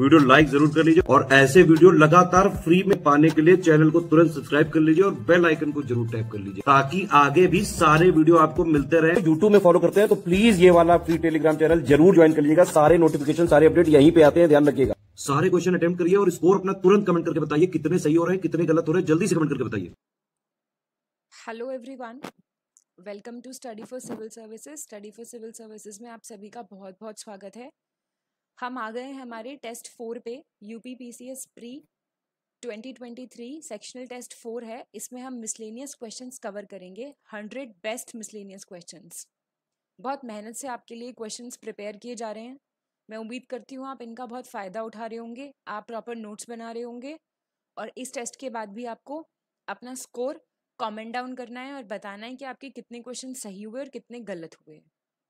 video like जरूर कर लीजिए और ऐसे वीडियो लगातार फ्री में पाने के लिए चैनल को तुरंत सब्सक्राइब कर लीजिए और बेल आइकन को जरूर टैप कर लीजिए ताकि आगे भी सारे वीडियो आपको मिलते रहे यूट्यूब में फॉलो करते हैं तो प्लीज ये वाला फ्री टेलीग्राम चैनल जरूर ज्वाइन कर लीजिएगा सारे नोटिफिकेशन सारे अपडेट यहीं पे आते हैं ध्यान रखिएगा सारे क्वेश्चन अटेम्प्ट करिए और स्कोर अपना तुरंत कमेंट करके बताइए कितने सही हो रहे हैं कितने गलत हो रहे हैं जल्दी से कमेंट करके बताइए hello everyone welcome to study for civil services study for civil services में आप सभी का बहुत बहुत स्वागत है हम आ गए हैं हमारे टेस्ट फोर पे U P P C S pre twenty twenty three sectional test four है इसमें हम मिसलेनियस क्वेश्चन कवर करेंगे हंड्रेड बेस्ट मिसलेनियस क्वेश्चन बहुत मेहनत से आपके लिए क्वेश्चन प्रिपेयर किए जा रहे हैं मैं उम्मीद करती हूँ आप इनका बहुत फ़ायदा उठा रहे होंगे आप प्रॉपर नोट्स बना रहे होंगे और इस टेस्ट के बाद भी आपको अपना स्कोर कमेंट डाउन करना है और बताना है कि आपके कितने क्वेश्चन सही हुए और कितने गलत हुए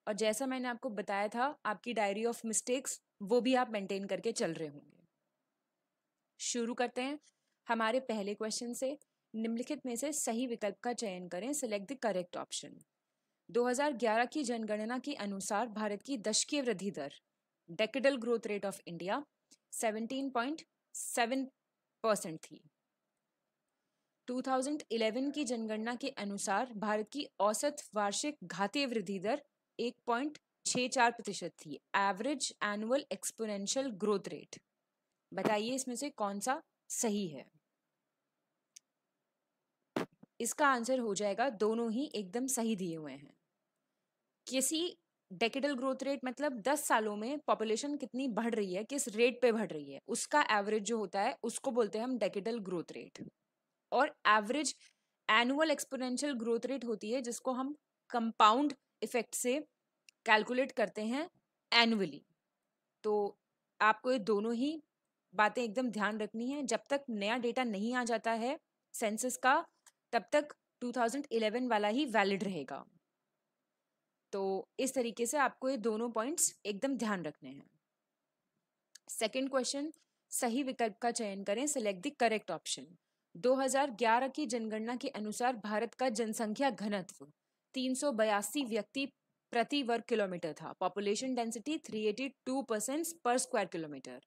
और जैसा मैंने आपको बताया था आपकी डायरी ऑफ मिस्टेक्स वो भी आप मेंटेन करके चल रहे होंगे शुरू करते हैं हमारे पहले क्वेश्चन से निम्नलिखित में से सही विकल्प का चयन करें सिलेक्ट द करेक्ट ऑप्शन 2011 की जनगणना के अनुसार भारत की दशकीय वृद्धि दर decadal growth rate of India 17.7 percent थी 2011 की जनगणना के अनुसार भारत की औसत वार्षिक घातीय वृद्धि दर छः चार प्रतिशत थी average annual exponential growth rate बताइए इसमें से कौन सा सही है इसका आंसर हो जाएगा दोनों ही एकदम सही दिए हुए हैं किसी डेकेडल ग्रोथ रेट मतलब 10 सालों में पॉपुलेशन कितनी बढ़ रही है किस रेट पे बढ़ रही है उसका एवरेज जो होता है उसको बोलते हैं हम डेकेडल ग्रोथ रेट और average annual exponential growth rate होती है जिसको हम कंपाउंड इफेक्ट से कैलकुलेट करते हैं एनुअली तो आपको ये दोनों ही बातें एकदम ध्यान रखनी है जब तक नया डेटा नहीं आ जाता है सेंसस का तब तक 2011 वाला ही वैलिड रहेगा तो इस तरीके से आपको ये दोनों पॉइंट्स एकदम ध्यान रखने हैं सेकंड क्वेश्चन सही विकल्प का चयन करें सिलेक्ट द करेक्ट ऑप्शन 2011 की जनगणना के अनुसार भारत का जनसंख्या घनत्व तीन व्यक्ति प्रति वर्ग किलोमीटर था population density 382 percent per square kilometre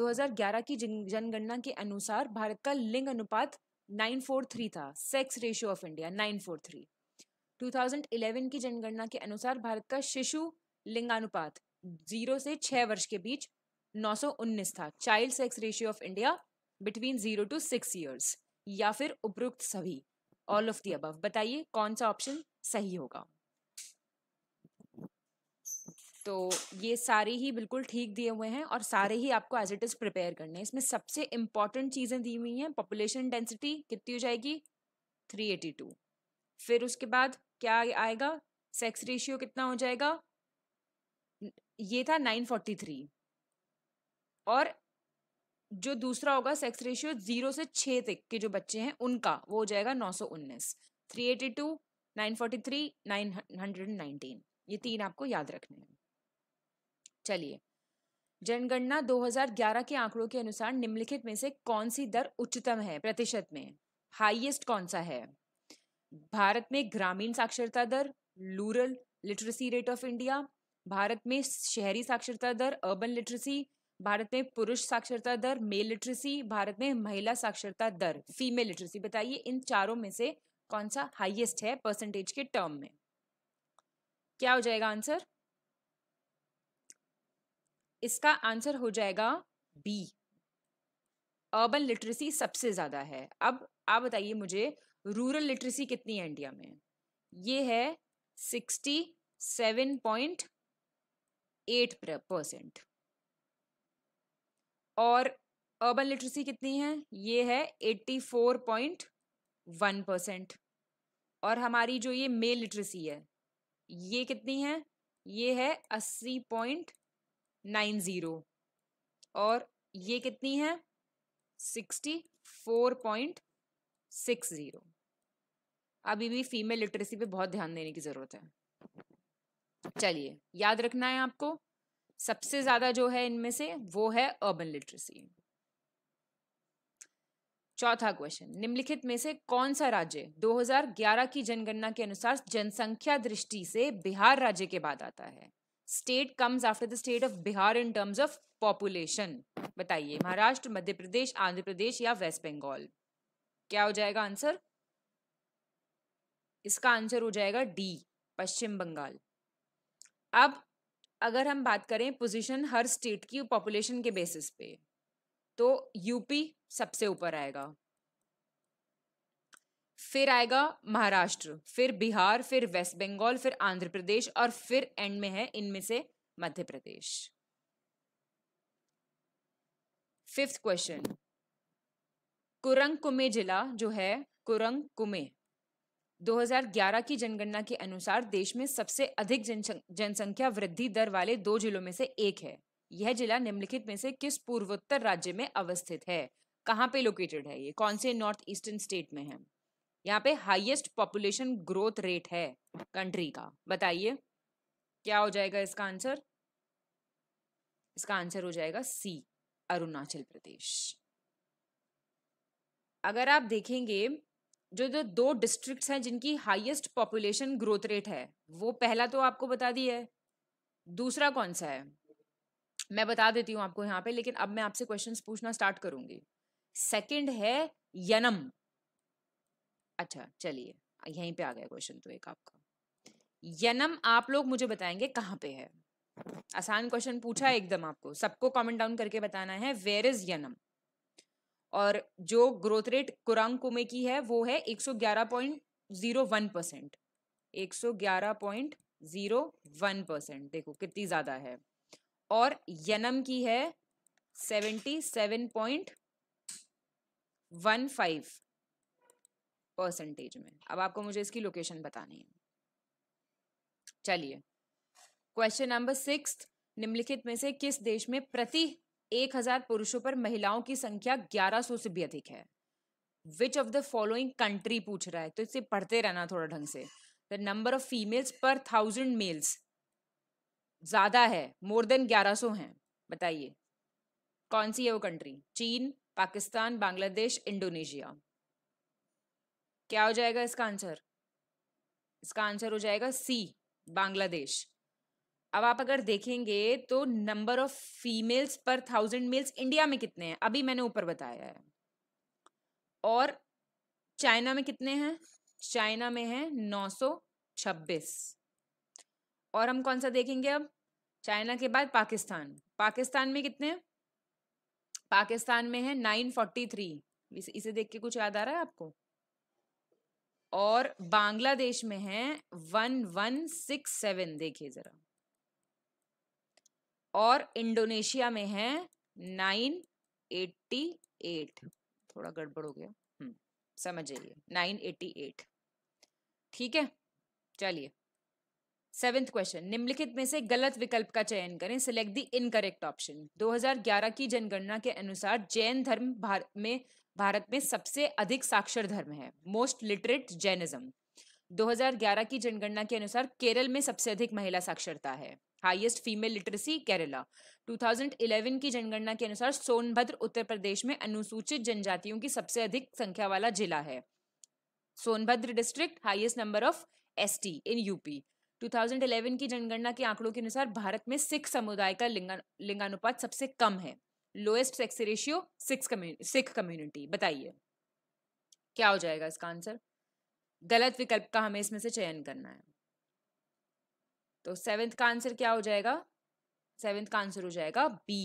2011 की जनगणना के अनुसार भारत का लिंग अनुपात 943 था सेक्स रेशियो ऑफ इंडिया 943 2011 की जनगणना के अनुसार भारत का शिशु लिंगानुपात जीरो से छः वर्ष के बीच 919 था child sex ratio of India between zero to six years या फिर उपरोक्त सभी ऑल ऑफ दी अबव बताइए कौन सा ऑप्शन सही होगा तो ये सारे ही बिल्कुल ठीक दिए हुए हैं और सारे ही आपको एज इट इज़ प्रिपेयर करने हैं इसमें सबसे इम्पॉर्टेंट चीज़ें दी हुई हैं पॉपुलेशन डेंसिटी कितनी हो जाएगी 382 फिर उसके बाद क्या आएगा सेक्स रेशियो कितना हो जाएगा ये था 943 और जो दूसरा होगा सेक्स रेशियो जीरो से छः तक के जो बच्चे हैं उनका वो हो जाएगा नौ सौ उन्नीस three eighty two nine forty three nine hundred nineteen ये तीन आपको याद रखने हैं चलिए जनगणना 2011 के आंकड़ों के अनुसार निम्नलिखित में से कौन सी दर उच्चतम है प्रतिशत में हाईएस्ट कौन सा है भारत में ग्रामीण साक्षरता दर rural literacy rate of India Bharat में शहरी साक्षरता दर अर्बन लिटरेसी भारत में पुरुष साक्षरता दर मेल लिटरेसी भारत में महिला साक्षरता दर फीमेल लिटरेसी बताइए इन चारों में से कौन सा हाईएस्ट है परसेंटेज के टर्म में क्या हो जाएगा आंसर इसका आंसर हो जाएगा बी अर्बन लिटरेसी सबसे ज़्यादा है अब आप बताइए मुझे रूरल लिटरेसी कितनी है इंडिया में ये है sixty seven point eight percent और अर्बन लिटरेसी कितनी है ये है eighty four point one percent और हमारी जो ये मेल लिटरेसी है ये कितनी है ये है अस्सी पॉइंट नाइन ज़ीरो और ये कितनी है sixty four point six zero अभी भी फीमेल लिटरेसी पे बहुत ध्यान देने की ज़रूरत है चलिए याद रखना है आपको सबसे ज़्यादा जो है इनमें से वो है अर्बन लिटरेसी चौथा क्वेश्चन निम्नलिखित में से कौन सा राज्य 2011 की जनगणना के अनुसार जनसंख्या दृष्टि से बिहार राज्य के बाद आता है state comes after the state of Bihar in terms of population बताइए महाराष्ट्र मध्य प्रदेश आंध्र प्रदेश या वेस्ट बंगाल क्या हो जाएगा आंसर इसका आंसर हो जाएगा डी पश्चिम बंगाल अब अगर हम बात करें पोजीशन हर स्टेट की पॉपुलेशन के बेसिस पे तो यूपी सबसे ऊपर आएगा फिर आएगा महाराष्ट्र फिर बिहार फिर वेस्ट बंगाल फिर आंध्र प्रदेश और फिर एंड में है इनमें से मध्य प्रदेश फिफ्थ क्वेश्चन कुरंग कुमे जिला जो है कुरंग कुमे 2011 की जनगणना के अनुसार देश में सबसे अधिक जनसंख्या वृद्धि दर वाले दो जिलों में से एक है यह जिला निम्नलिखित में से किस पूर्वोत्तर राज्य में अवस्थित है कहाँ पे लोकेटेड है ये कौन से नॉर्थ ईस्टर्न स्टेट में है यहाँ पे हाईएस्ट पॉपुलेशन ग्रोथ रेट है कंट्री का बताइए क्या हो जाएगा इसका आंसर इसका आंसर हो जाएगा सी अरुणाचल प्रदेश अगर आप देखेंगे जो जो दो डिस्ट्रिक्ट्स हैं जिनकी हाईएस्ट पॉपुलेशन ग्रोथ रेट है वो पहला तो आपको बता दी है दूसरा कौन सा है मैं बता देती हूँ आपको यहाँ पे लेकिन अब मैं आपसे क्वेश्चंस पूछना स्टार्ट करूंगी सेकंड है यनम अच्छा चलिए यहीं पे आ गया क्वेश्चन तो एक आपका यनम आप लोग मुझे बताएंगे कहाँ पे है आसान क्वेश्चन पूछा है एकदम आपको सबको कमेंट डाउन करके बताना है वेयर इज यनम और जो ग्रोथ रेट कुरंग कुमे की है वो है 111.01 परसेंट 111.01 परसेंट देखो कितनी ज़्यादा है और यनम की है 77.15 परसेंटेज में अब आपको मुझे इसकी लोकेशन बतानी है चलिए क्वेश्चन नंबर सिक्स निम्नलिखित में से किस देश में प्रति एक हजार पुरुषों पर महिलाओं की संख्या सौ से भी अधिक है which of the following country पूछ रहा है तो इसे पढ़ते रहना थोड़ा ढंग से the number of females per thousand males ज्यादा है मोर देन ग्यारह सौ है बताइए कौन सी है वो कंट्री चीन पाकिस्तान बांग्लादेश इंडोनेशिया क्या हो जाएगा इसका आंसर इसका आंसर हो जाएगा सी बांग्लादेश अब आप अगर देखेंगे तो number of females per thousand males India में कितने हैं अभी मैंने ऊपर बताया है और चाइना में कितने हैं चाइना में है नौ छब्बीस और हम कौन सा देखेंगे अब चाइना के बाद पाकिस्तान पाकिस्तान में कितने पाकिस्तान में है नाइन फोर्टी थ्री इसे देख के कुछ याद आ रहा है आपको और बांग्लादेश में है वन वन सिक्स सेवन देखिए जरा और इंडोनेशिया में है नाइन एट्टी एट थोड़ा गड़बड़ हो गया हम्म, समझ जाइए नाइन एट्टी एट ठीक है चलिए सेवेंथ क्वेश्चन निम्नलिखित में से गलत विकल्प का चयन करें सिलेक्ट द इनकरेक्ट ऑप्शन 2011 की जनगणना के अनुसार जैन धर्म भारत में भारत में सबसे अधिक साक्षर धर्म है मोस्ट लिटरेट जैनिज्म 2011 की जनगणना के अनुसार केरल में सबसे अधिक महिला साक्षरता है हाईएस्ट फीमेल लिटरेसी केरला 2011 की जनगणना के अनुसार सोनभद्र उत्तर प्रदेश में अनुसूचित जनजातियों की सबसे अधिक संख्या वाला जिला है Sonbhadra district highest number of S in UP 2011 की जनगणना के आंकड़ों के अनुसार भारत में सिख समुदाय का लिंगानुपात सबसे कम है lowest sex ratio Sikh community Sikh community बताइए क्या हो जाएगा इसका आंसर गलत विकल्प का हमें इसमें से चयन करना है तो सेवेंथ का आंसर क्या हो जाएगा सेवेंथ का आंसर हो जाएगा बी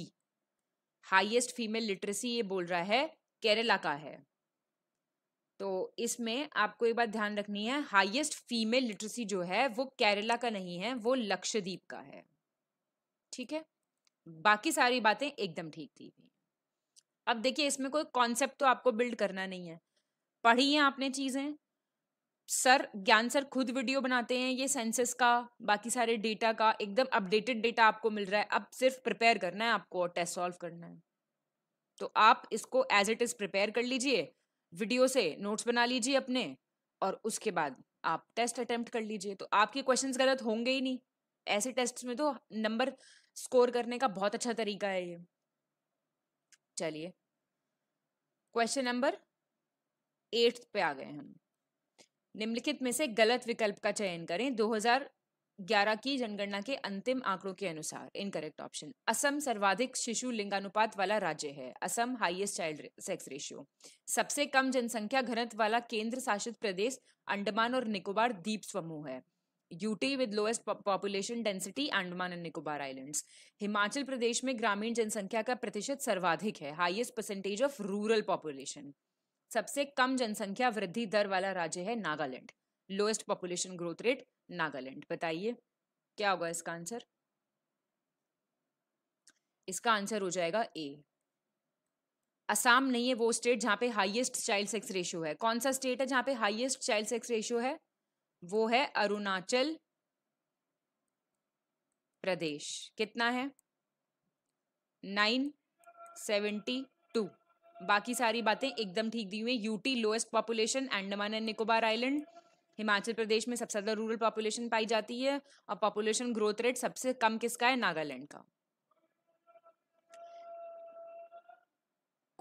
हाईएस्ट फीमेल लिटरेसी ये बोल रहा है केरला का है तो इसमें आपको एक बात ध्यान रखनी है हाईएस्ट फीमेल लिटरेसी जो है वो केरला का नहीं है वो लक्षद्वीप का है ठीक है बाकी सारी बातें एकदम ठीक थी अब देखिए इसमें कोई कॉन्सेप्ट तो आपको बिल्ड करना नहीं है पढ़ी है आपने चीज़ें सर ज्ञान सर खुद वीडियो बनाते हैं ये सेंसेस का बाकी सारे डेटा का एकदम अपडेटेड डेटा आपको मिल रहा है अब सिर्फ प्रिपेयर करना है आपको और टेस्ट सॉल्व करना है तो आप इसको एज इट इज़ प्रिपेयर कर लीजिए वीडियो से नोट्स बना लीजिए अपने और उसके बाद आप टेस्ट अटैम्प्ट कर लीजिए तो आपके क्वेश्चंस गलत होंगे ही नहीं ऐसे टेस्ट में तो नंबर स्कोर करने का बहुत अच्छा तरीका है ये चलिए क्वेश्चन नंबर एट पे आ गए हम निम्नलिखित में से गलत विकल्प का चयन करें 2011 की जनगणना के अंतिम आंकड़ों के अनुसार इनकरेक्ट ऑप्शन असम सर्वाधिक शिशु लिंगानुपात वाला राज्य है Assam highest child sex ratio सबसे कम जनसंख्या घनत्व वाला केंद्र शासित प्रदेश अंडमान और निकोबार द्वीप समूह है UT with lowest population density Andaman and Nicobar islands Himachal Pradesh में ग्रामीण जनसंख्या का प्रतिशत सर्वाधिक है highest percentage of rural population सबसे कम जनसंख्या वृद्धि दर वाला राज्य है Nagaland lowest population growth rate Nagaland बताइए क्या होगा इसका आंसर इसका आंसर हो जाएगा ए असम नहीं है वो स्टेट जहाँ पे हाईएस्ट चाइल्ड सेक्स रेशियो है कौन सा स्टेट है जहाँ पे हाईएस्ट चाइल्ड सेक्स रेशियो है वो है अरुणाचल प्रदेश कितना है नाइन सेवेंटी टू बाकी सारी बातें एकदम ठीक दी हुई है UT lowest population Andaman and Nicobar island Himachal Pradesh में सबसे ज़्यादा रूरल पॉपुलेशन पाई जाती है और पॉपुलेशन ग्रोथ रेट सबसे कम किसका है नागालैंड का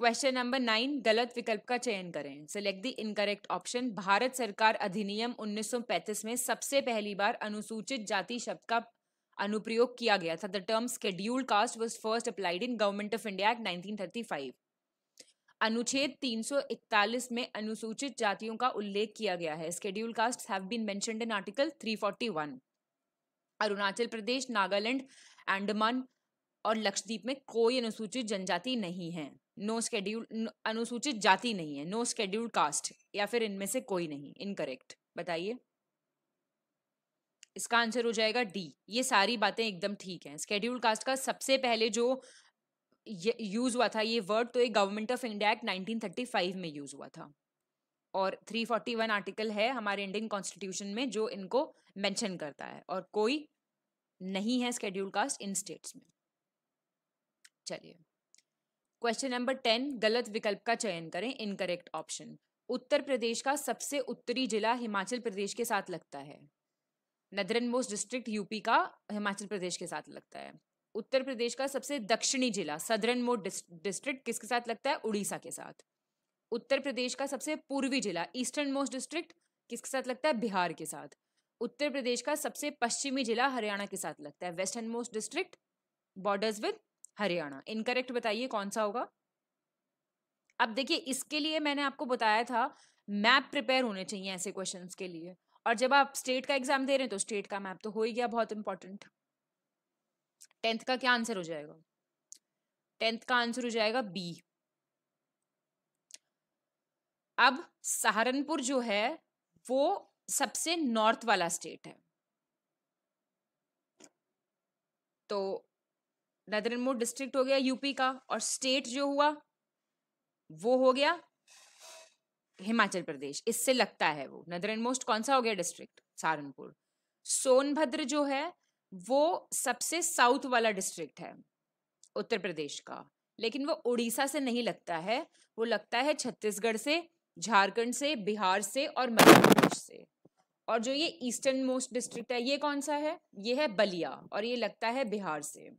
क्वेश्चन नंबर नाइन गलत विकल्प का चयन करें select the incorrect option Bharat सरकार अधिनियम 1935 में सबसे पहली बार अनुसूचित जाति शब्द का अनुप्रयोग किया गया था the term scheduled caste was first applied in government of India act 1935 अनुच्छेद 341 में अनुसूचित जातियों का उल्लेख किया गया है schedule caste have been mentioned in article 341 Arunachal Pradesh Nagaland Andaman और लक्षद्वीप में कोई अनुसूचित जनजाति नहीं है नो स्केड्यूल अनुसूचित जाति नहीं है नो स्केड्यूल कास्ट या फिर इनमें से कोई नहीं इनकरेक्ट बताइए इसका आंसर हो जाएगा डी ये सारी बातें एकदम ठीक हैं स्केड्यूल कास्ट का सबसे पहले जो यूज हुआ था ये वर्ड तो एक गवर्नमेंट ऑफ इंडिया एक्ट 1935 में यूज हुआ था और 341 आर्टिकल है हमारे इंडियन कॉन्स्टिट्यूशन में जो इनको मेंशन करता है और कोई नहीं है स्केड्यूल कास्ट इन स्टेट्स में चलिए क्वेश्चन नंबर टेन गलत विकल्प का चयन करें इनकरेक्ट ऑप्शन उत्तर प्रदेश का सबसे उत्तरी जिला हिमाचल प्रदेश के साथ लगता है नदरन मोस्ट डिस्ट्रिक्ट यूपी का हिमाचल प्रदेश के साथ लगता है उत्तर प्रदेश का सबसे दक्षिणी जिला सदरन मोस्ट डिस्ट्रिक्ट किसके साथ लगता है उड़ीसा के साथ उत्तर प्रदेश का सबसे पूर्वी जिला ईस्टर्न मोस्ट डिस्ट्रिक्ट किसके साथ लगता है बिहार के साथ उत्तर प्रदेश का सबसे पश्चिमी जिला हरियाणा के साथ लगता है western most district borders with Haryana incorrect बताइए कौन सा होगा अब देखिए इसके लिए मैंने आपको बताया था मैप प्रिपेयर होने चाहिए ऐसे क्वेश्चंस के लिए और जब आप स्टेट का एग्जाम दे रहे हैं तो स्टेट का मैप तो हो ही गया बहुत इंपॉर्टेंट टेंथ का क्या आंसर हो जाएगा टेंथ का आंसर हो जाएगा बी अब सहारनपुर जो है वो सबसे नॉर्थ वाला स्टेट है तो मोर डिस्ट्रिक्ट हो गया यूपी का और स्टेट जो हुआ वो हो गया हिमाचल प्रदेश इससे लगता है वो नदर एंड मोस्ट कौन सा हो गया डिस्ट्रिक्ट सहारनपुर सोनभद्र जो है वो सबसे साउथ वाला डिस्ट्रिक्ट है उत्तर प्रदेश का लेकिन वो उड़ीसा से नहीं लगता है वो लगता है छत्तीसगढ़ से झारखंड से बिहार से और मध्य प्रदेश से और जो ये ईस्टर्न मोस्ट डिस्ट्रिक्ट है ये कौन सा है ये है बलिया और ये लगता है बिहार से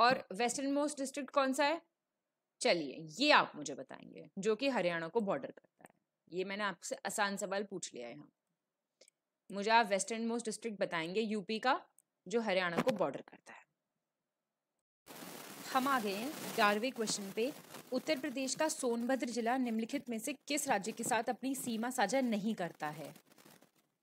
और वेस्टर्न मोस्ट डिस्ट्रिक्ट कौन सा है चलिए ये आप मुझे बताएंगे जो कि हरियाणा को बॉर्डर करता है ये मैंने आपसे आसान सवाल पूछ लिया है यहाँ मुझे आप वेस्टर्न मोस्ट डिस्ट्रिक्ट बताएंगे यूपी का जो हरियाणा को बॉर्डर करता है हम आ गए हैं ग्यारहवें क्वेश्चन पे उत्तर प्रदेश का सोनभद्र जिला निम्नलिखित में से किस राज्य के साथ अपनी सीमा साझा नहीं करता है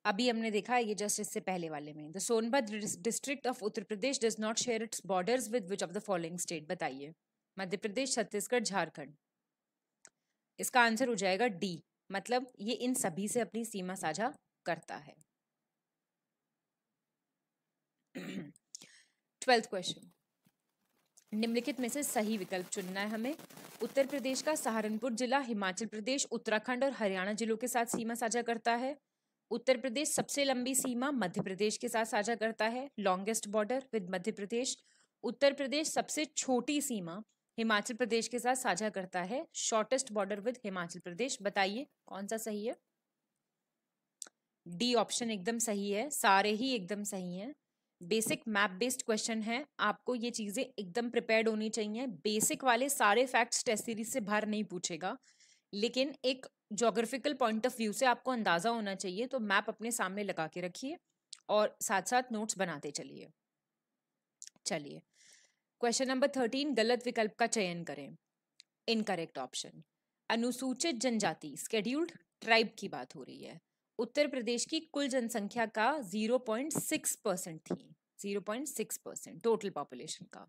अभी हमने देखा ये जस्ट इससे पहले वाले में the Sonbhadra district of Uttar Pradesh does not share its borders with which of the following state बताइए मध्य प्रदेश छत्तीसगढ़ झारखंड इसका आंसर हो जाएगा डी मतलब ये इन सभी से अपनी सीमा साझा करता है ट्वेल्थ क्वेश्चन निम्नलिखित में से सही विकल्प चुनना है हमें उत्तर प्रदेश का सहारनपुर जिला हिमाचल प्रदेश उत्तराखंड और हरियाणा जिलों के साथ सीमा साझा करता है उत्तर प्रदेश सबसे लंबी सीमा मध्य प्रदेश के साथ साझा करता है longest border with Madhya Pradesh Uttar Pradesh सबसे छोटी सीमा हिमाचल प्रदेश के साथ साझा करता है shortest border with Himachal Pradesh बताइए कौन सा सही है डी ऑप्शन एकदम सही है सारे ही एकदम सही हैं बेसिक मैप बेस्ड क्वेश्चन है आपको ये चीज़ें एकदम प्रिपेयर्ड होनी चाहिए बेसिक वाले सारे फैक्ट्स टेस्ट सीरीज से बाहर नहीं पूछेगा लेकिन एक जोग्राफिकल पॉइंट ऑफ व्यू से आपको अंदाज़ा होना चाहिए तो मैप अपने सामने लगा के रखिए और साथ साथ नोट्स बनाते चलिए चलिए क्वेश्चन नंबर थर्टीन गलत विकल्प का चयन करें इनकरेक्ट ऑप्शन अनुसूचित जनजाति स्केड्यूल्ड ट्राइब की बात हो रही है उत्तर प्रदेश की कुल जनसंख्या का 0.6 परसेंट थी 0.6 परसेंट टोटल पॉपुलेशन का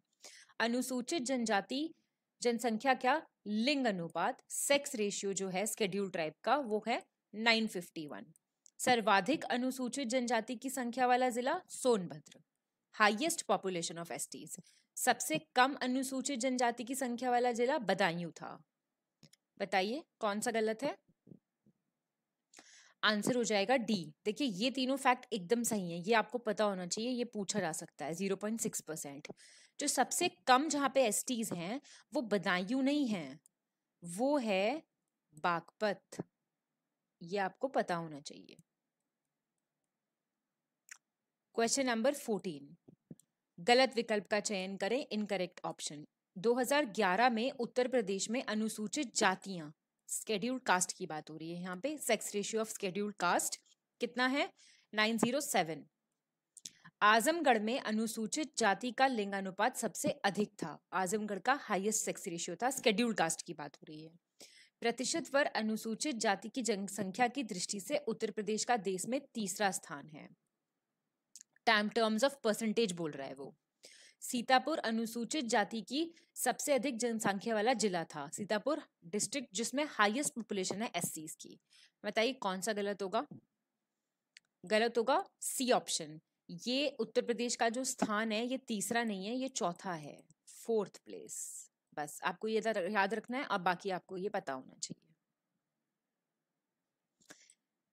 अनुसूचित जनजाति जनसंख्या क्या लिंग अनुपात सेक्स रेशियो जो है स्केड्यूल ट्राइब का वो है 951 सर्वाधिक अनुसूचित जनजाति की संख्या वाला जिला Sonbhadra highest population of STs सबसे कम अनुसूचित जनजाति की संख्या वाला जिला बदायूं था बताइए कौन सा गलत है आंसर हो जाएगा डी देखिए ये तीनों फैक्ट एकदम सही है ये आपको पता होना चाहिए ये पूछा जा सकता है जीरो पॉइंट सिक्स परसेंट जो सबसे कम जहाँ पे एस टीज हैं वो बदायूं नहीं है वो है बागपत ये आपको पता होना चाहिए क्वेश्चन नंबर फोर्टीन गलत विकल्प का चयन करें इनकरेक्ट ऑप्शन 2011 में उत्तर प्रदेश में अनुसूचित जातियां स्केड्यूल्ड कास्ट की बात हो रही है यहाँ पे sex ratio of scheduled caste कितना है नाइन जीरो सेवन आजमगढ़ में अनुसूचित जाति का लिंगानुपात सबसे अधिक था आजमगढ़ का हाईएस्ट सेक्स रेशियो था स्केड्यूल्ड कास्ट की बात हो रही है प्रतिशत पर अनुसूचित जाति की जनसंख्या की दृष्टि से उत्तर प्रदेश का देश में तीसरा स्थान है टाइम टर्म्स ऑफ परसेंटेज बोल रहा है वो सीतापुर अनुसूचित जाति की सबसे अधिक जनसंख्या वाला जिला था सीतापुर डिस्ट्रिक्ट जिसमें हाईएस्ट पॉपुलेशन है एस की बताइए कौन सा गलत होगा गलत होगा सी ऑप्शन ये उत्तर प्रदेश का जो स्थान है ये तीसरा नहीं है ये चौथा है फोर्थ प्लेस बस आपको ये याद रखना है अब बाकी आपको ये पता होना चाहिए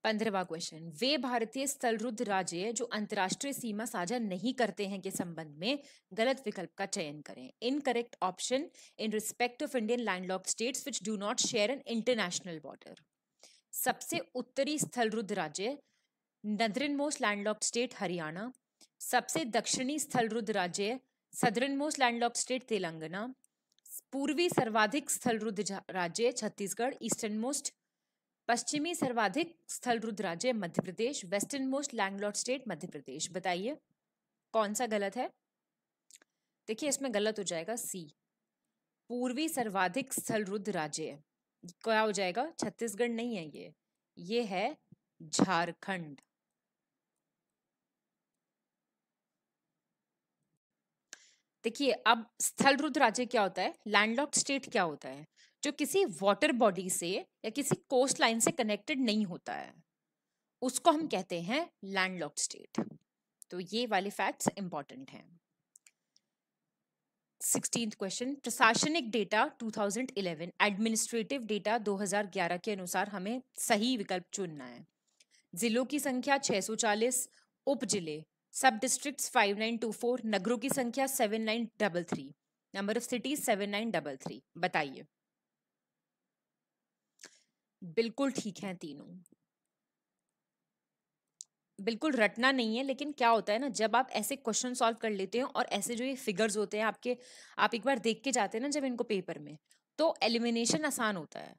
पंद्रहवा क्वेश्चन वे भारतीय स्थलरुद्ध राज्य जो अंतर्राष्ट्रीय सीमा साझा नहीं करते हैं के संबंध में गलत विकल्प का चयन करें incorrect option in respect of Indian landlock states which do not share an international border सबसे उत्तरी स्थलरुद्ध राज्य northern most landlock state Haryana सबसे दक्षिणी स्थलरुद्ध राज्य southern most landlock state Telangana पूर्वी सर्वाधिक स्थलरुद्ध राज्य छत्तीसगढ़ ईस्टर्न मोस्ट पश्चिमी सर्वाधिक स्थल रुद्र राज्य Madhya Pradesh western most landlord state Madhya Pradesh बताइए कौन सा गलत है देखिए इसमें गलत हो जाएगा सी पूर्वी सर्वाधिक स्थल रुद्र राज्य क्या हो जाएगा छत्तीसगढ़ नहीं है ये ये है झारखंड देखिए अब स्थल रुद्र राज्य क्या होता है लैंडलॉक स्टेट क्या होता है जो किसी वाटर बॉडी से या किसी कोस्ट लाइन से कनेक्टेड नहीं होता है उसको हम कहते हैं लैंडलॉक स्टेट तो ये वाले फैक्ट्स इंपॉर्टेंट हैं सिक्सटीन क्वेश्चन प्रशासनिक डेटा 2011 एडमिनिस्ट्रेटिव डेटा 2011 के अनुसार हमें सही विकल्प चुनना है जिलों की संख्या 640 उप जिले सब डिस्ट्रिक्ट्स 5924 नगरों की संख्या 7933 नंबर ऑफ सिटीज 7933 बताइए बिल्कुल ठीक हैं तीनों बिल्कुल रटना नहीं है लेकिन क्या होता है ना जब आप ऐसे क्वेश्चन सॉल्व कर लेते हैं और ऐसे जो ये फिगर्स होते हैं आपके आप एक बार देख के जाते हैं ना जब इनको पेपर में तो एलिमिनेशन आसान होता है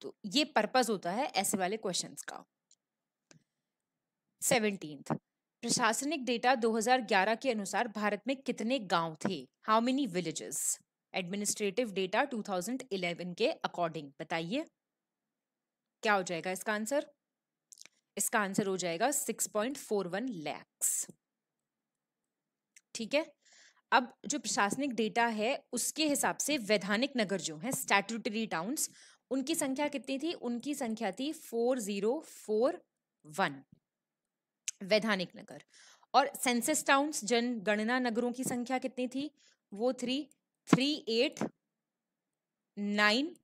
तो ये पर्पज होता है ऐसे वाले क्वेश्चन का सेवनटीन प्रशासनिक डेटा 2011 के अनुसार भारत में कितने गांव थे how many villages administrative data 2011 के अकॉर्डिंग बताइए क्या हो जाएगा इसका आंसर इसका आंसर हो जाएगा six point four one lakhs ठीक है अब जो प्रशासनिक डेटा है उसके हिसाब से वैधानिक नगर जो है स्टैट्यूटरी टाउन्स उनकी संख्या कितनी थी उनकी संख्या थी फोर जीरो फोर वन वैधानिक नगर और सेंसस टाउन्स जनगणना नगरों की संख्या कितनी थी वो three three eight nine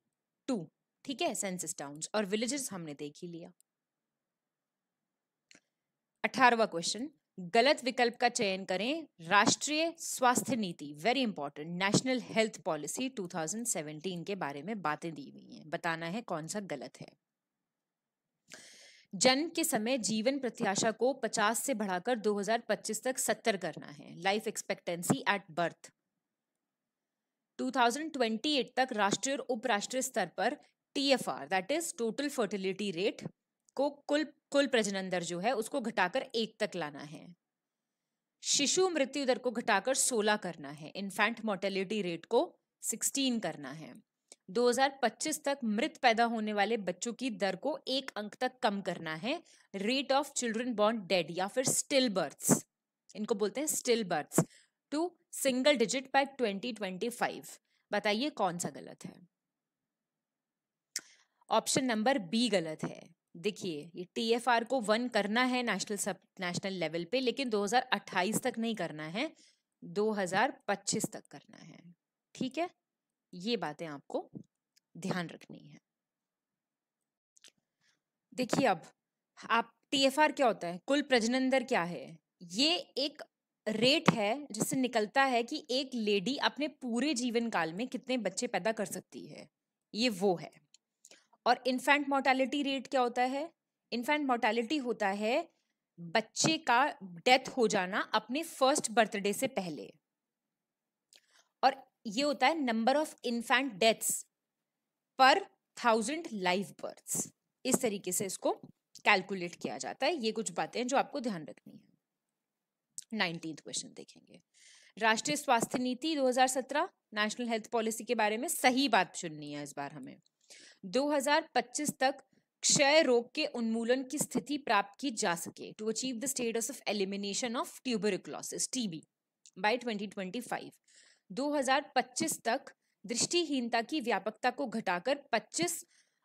two ठीक है सेंसस टाउन्स और विलेजेस हमने देख ही लिया अठारवा क्वेश्चन गलत विकल्प का चयन करें राष्ट्रीय स्वास्थ्य नीति very important national health policy 2017 के बारे में बातें दी हुई हैं बताना है कौन सा गलत है जन्म के समय जीवन प्रत्याशा को 50 से बढ़ाकर 2025 तक 70 करना है लाइफ एक्सपेक्टेंसी एट बर्थ 2028 तक राष्ट्रीय और उपराष्ट्रीय स्तर पर TFR that is total fertility rate को कुल कुल प्रजनन दर जो है उसको घटाकर एक तक लाना है शिशु मृत्यु दर को घटाकर 16 करना है इन्फेंट मोर्टेलिटी रेट को 16 करना है 2025 तक मृत पैदा होने वाले बच्चों की दर को एक अंक तक कम करना है rate of children born dead या फिर स्टिल बर्थ्स इनको बोलते हैं still births to single digit by 2025 बताइए कौन सा गलत है ऑप्शन नंबर बी गलत है देखिए ये आर को वन करना है नेशनल सब नेशनल लेवल पे लेकिन 2028 तक नहीं करना है 2025 तक करना है ठीक है ये बातें आपको ध्यान रखनी है देखिए अब आप टीएफआर क्या होता है कुल प्रजनन दर क्या है ये एक रेट है जिससे निकलता है कि एक लेडी अपने पूरे जीवन काल में कितने बच्चे पैदा कर सकती है ये वो है और इन्फेंट मोर्टेलिटी रेट क्या होता है इन्फेंट मोर्टेलिटी होता है बच्चे का डेथ हो जाना अपने फर्स्ट बर्थडे से पहले और ये होता है number of infant deaths per thousand life births इस तरीके से इसको कैलकुलेट किया जाता है ये कुछ बातें हैं जो आपको ध्यान रखनी है नाइनटीन क्वेश्चन देखेंगे राष्ट्रीय स्वास्थ्य नीति 2017 नेशनल हेल्थ पॉलिसी के बारे में सही बात चुननी है इस बार हमें 2025 तक क्षय रोग के उन्मूलन की स्थिति प्राप्त की जा सके to achieve the status of elimination of tuberculosis TB by 2025 2025 तक दृष्टिहीनता की व्यापकता को घटाकर 25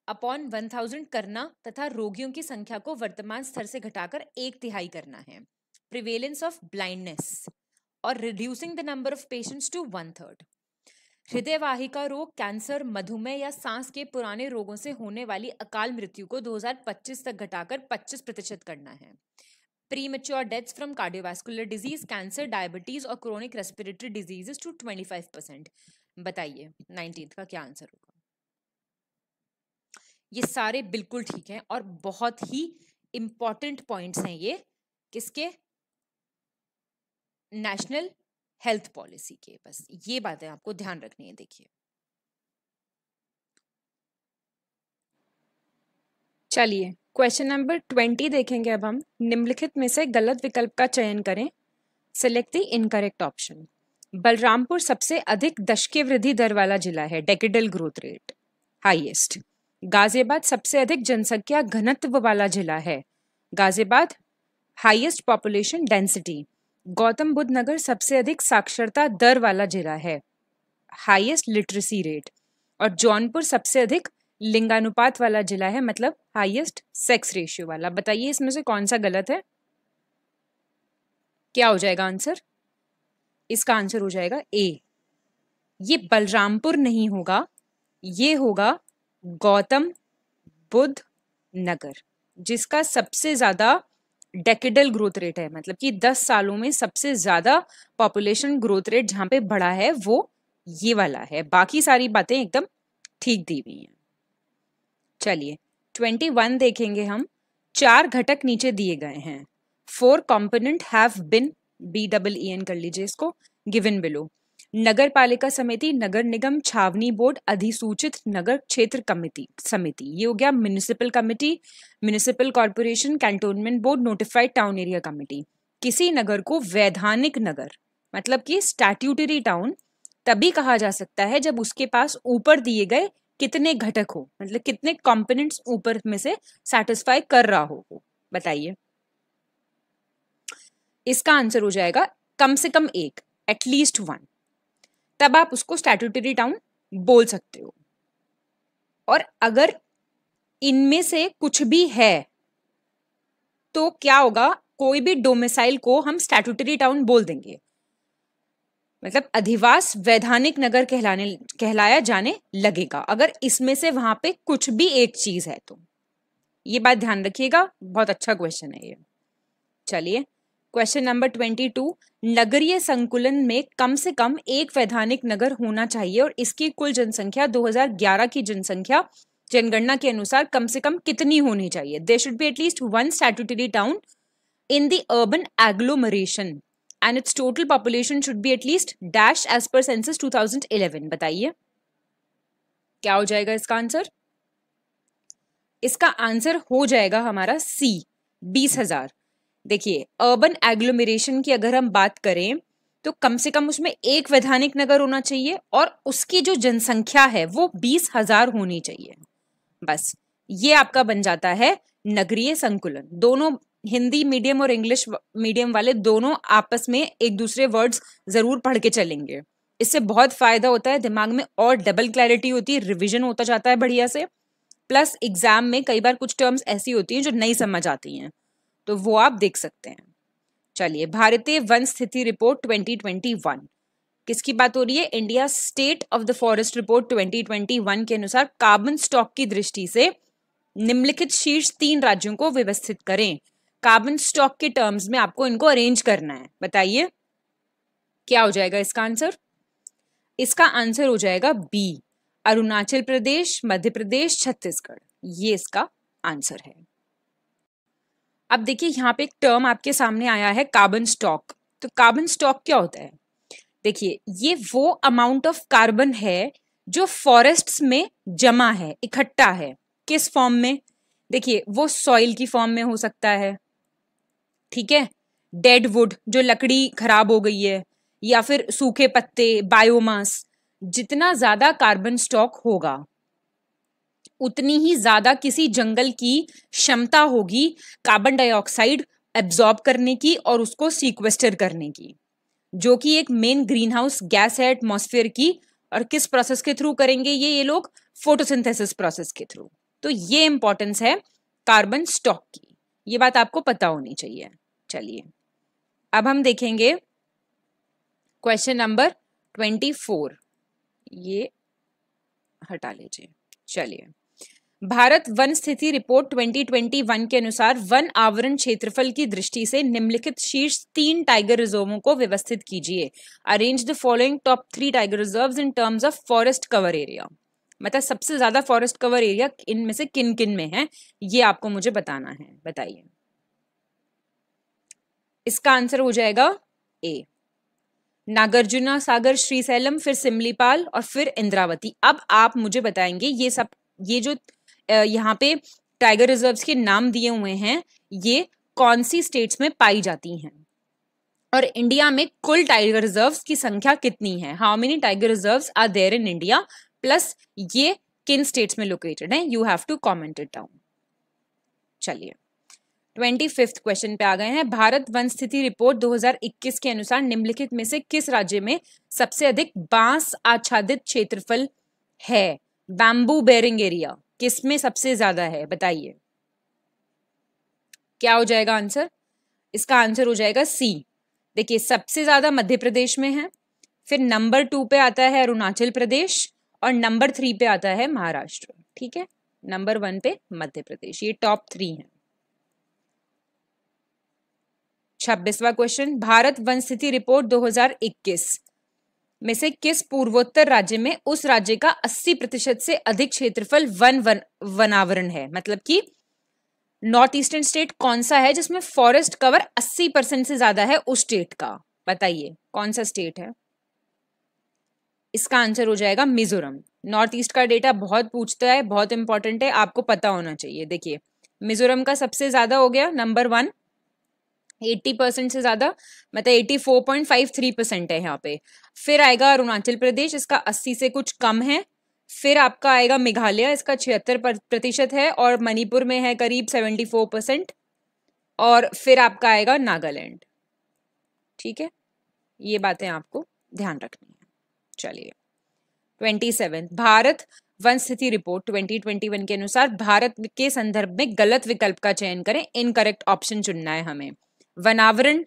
अपॉन 1000 करना तथा रोगियों की संख्या को वर्तमान स्तर से घटाकर एक तिहाई करना है प्रिवेलेंस ऑफ ब्लाइंडनेस और reducing the number of patients to one third हृदयवाहिका रोग कैंसर मधुमेह या सांस के पुराने रोगों से होने वाली अकाल मृत्यु को 2025 तक घटाकर 25 प्रतिशत करना है premature deaths from cardiovascular disease cancer diabetes और chronic respiratory diseases to 25 percent बताइए नाइनटीन का क्या आंसर होगा ये सारे बिल्कुल ठीक हैं और बहुत ही इंपॉर्टेंट पॉइंट्स हैं ये किसके नेशनल हेल्थ पॉलिसी के बस ये बातें आपको ध्यान रखनी है देखिए चलिए क्वेश्चन नंबर ट्वेंटी देखेंगे अब हम निम्नलिखित में से गलत विकल्प का चयन करें select the incorrect option Balrampur सबसे अधिक दशकीय वृद्धि दर वाला जिला है decadal growth rate highest Ghaziabad सबसे अधिक जनसंख्या घनत्व वाला जिला है Ghaziabad highest population density Gautam Buddh Nagar सबसे अधिक साक्षरता दर वाला जिला है हाईएस्ट लिटरेसी रेट और जौनपुर सबसे अधिक लिंगानुपात वाला जिला है मतलब हाईएस्ट सेक्स रेशियो वाला बताइए इसमें से कौन सा गलत है क्या हो जाएगा आंसर इसका आंसर हो जाएगा ए ये बलरामपुर नहीं होगा ये होगा गौतम बुद्ध नगर जिसका सबसे ज़्यादा डेकेडल ग्रोथ रेट है मतलब कि 10 सालों में सबसे ज़्यादा पॉपुलेशन ग्रोथ रेट जहां पे बढ़ा है वो ये वाला है बाकी सारी बातें एकदम ठीक दी हुई हैं चलिए 21 देखेंगे हम चार घटक नीचे दिए गए हैं four component have been B double E N कर लीजिए इसको गिवन बिलो नगर पालिका समिति नगर निगम छावनी बोर्ड अधिसूचित नगर क्षेत्र कमिटी समिति ये हो गया municipal committee municipal corporation cantonment board notified town area committee किसी नगर को वैधानिक नगर मतलब कि स्टैट्यूटरी टाउन तभी कहा जा सकता है जब उसके पास ऊपर दिए गए कितने घटक हो मतलब कितने कॉम्पोनेंट ऊपर में से सेटिस्फाई कर रहा हो बताइए इसका आंसर हो जाएगा कम से कम एक एटलीस्ट वन तब आप उसको स्टैट्यूटरी टाउन बोल सकते हो और अगर इनमें से कुछ भी है तो क्या होगा कोई भी डोमिसाइल को हम स्टैट्यूटरी टाउन बोल देंगे मतलब अधिवास वैधानिक नगर कहलाने कहलाया जाने लगेगा अगर इसमें से वहां पे कुछ भी एक चीज है तो ये बात ध्यान रखिएगा बहुत अच्छा क्वेश्चन है ये चलिए क्वेश्चन नंबर ट्वेंटी टू नगरीय संकुलन में कम से कम एक वैधानिक नगर होना चाहिए और इसकी कुल जनसंख्या 2011 की जनसंख्या जनगणना के अनुसार कम से कम कितनी होनी चाहिए they should be at least one statutory town in the urban agglomeration and its total population should be at least dash as per census 2011 बताइए क्या हो जाएगा इसका आंसर इसका आंसर हो जाएगा हमारा सी बीस हजार देखिए अर्बन एग्लोमेशन की अगर हम बात करें तो कम से कम उसमें एक वैधानिक नगर होना चाहिए और उसकी जो जनसंख्या है वो बीस हजार होनी चाहिए बस ये आपका बन जाता है नगरीय संकुलन दोनों हिंदी मीडियम और इंग्लिश मीडियम वाले दोनों आपस में एक दूसरे वर्ड्स जरूर पढ़ के चलेंगे इससे बहुत फायदा होता है दिमाग में और डबल क्लैरिटी होती है रिविजन होता जाता है बढ़िया से प्लस एग्जाम में कई बार कुछ टर्म्स ऐसी होती हैं जो नहीं समझ आती हैं तो वो आप देख सकते हैं चलिए भारतीय वन स्थिति रिपोर्ट 2021 किसकी बात हो रही है India state of the forest report 2021 के अनुसार कार्बन स्टॉक की दृष्टि से निम्नलिखित शीर्ष तीन राज्यों को व्यवस्थित करें कार्बन स्टॉक के टर्म्स में आपको इनको अरेंज करना है बताइए क्या हो जाएगा इसका आंसर इसका आंसर हो जाएगा बी अरुणाचल प्रदेश मध्य प्रदेश छत्तीसगढ़ ये इसका आंसर है अब देखिए यहाँ पे एक टर्म आपके सामने आया है कार्बन स्टॉक तो कार्बन स्टॉक क्या होता है देखिए ये वो अमाउंट ऑफ कार्बन है जो फॉरेस्ट्स में जमा है इकट्ठा है किस फॉर्म में देखिए वो सॉइल की फॉर्म में हो सकता है ठीक है डेड वुड जो लकड़ी खराब हो गई है या फिर सूखे पत्ते बायोमास जितना ज्यादा कार्बन स्टॉक होगा उतनी ही ज़्यादा किसी जंगल की क्षमता होगी कार्बन डाइऑक्साइड एब्जॉर्ब करने की और उसको सीक्वेस्टर करने की जो कि एक मेन ग्रीन हाउस गैस है एटमोसफेयर की और किस प्रोसेस के थ्रू करेंगे ये ये लोग फोटोसिंथेसिस प्रोसेस के थ्रू तो ये इंपॉर्टेंस है कार्बन स्टॉक की ये बात आपको पता होनी चाहिए चलिए अब हम देखेंगे क्वेश्चन नंबर ट्वेंटी फोर ये हटा लीजिए चलिए भारत वन स्थिति रिपोर्ट 2021 के अनुसार वन आवरण क्षेत्रफल की दृष्टि से निम्नलिखित शीर्ष तीन टाइगर रिजर्वों को व्यवस्थित कीजिए arrange the following top three tiger reserve in terms of forest cover area मतलब सबसे ज्यादा फॉरेस्ट कवर एरिया इनमें से किन किन में है ये आपको मुझे बताना है बताइए इसका आंसर हो जाएगा ए नागार्जुना सागर श्रीसैलम फिर सिमलीपाल और फिर इंद्रावती अब आप मुझे बताएंगे ये सब ये जो यहाँ पे टाइगर रिजर्व के नाम दिए हुए हैं ये कौन सी स्टेट्स में पाई जाती हैं और इंडिया में कुल टाइगर रिजर्व्स की संख्या कितनी है how many tiger reserves are there in India plus ये किन स्टेट्स में लोकेटेड है you have to comment it down चलिए ट्वेंटी फिफ्थ क्वेश्चन पे आ गए हैं भारत वन स्थिति रिपोर्ट 2021 के अनुसार निम्नलिखित में से किस राज्य में सबसे अधिक बांस आच्छादित क्षेत्रफल है बैम्बू बेरिंग एरिया किस में सबसे ज्यादा है बताइए क्या हो जाएगा आंसर इसका आंसर हो जाएगा सी देखिए सबसे ज्यादा मध्य प्रदेश में है फिर नंबर टू पे आता है अरुणाचल प्रदेश और नंबर थ्री पे आता है महाराष्ट्र ठीक है नंबर वन पे मध्य प्रदेश ये टॉप थ्री है छब्बीसवा क्वेश्चन भारत वन स्थिति रिपोर्ट 2021 में से किस पूर्वोत्तर राज्य में उस राज्य का 80 प्रतिशत से अधिक क्षेत्रफल वन वन वनावरण है मतलब कि नॉर्थ ईस्टर्न स्टेट कौन सा है जिसमें फॉरेस्ट कवर 80 परसेंट से ज्यादा है उस स्टेट का बताइए कौन सा स्टेट है इसका आंसर हो जाएगा मिजोरम नॉर्थ ईस्ट का डेटा बहुत पूछता है बहुत इंपॉर्टेंट है आपको पता होना चाहिए देखिए मिजोरम का सबसे ज्यादा हो गया नंबर वन एट्टी परसेंट से ज़्यादा मतलब eighty four point five three percent है यहाँ पे फिर आएगा अरुणाचल प्रदेश इसका अस्सी से कुछ कम है फिर आपका आएगा मेघालय इसका छिहत्तर प्रतिशत है और मणिपुर में है करीब सेवेंटी फोर परसेंट और फिर आपका आएगा नागालैंड ठीक है ये बातें आपको ध्यान रखनी है चलिए ट्वेंटी सेवन भारत वन स्थिति रिपोर्ट 2021 के अनुसार भारत के संदर्भ में गलत विकल्प का चयन करें इनकरेक्ट ऑप्शन चुनना है हमें वनावरण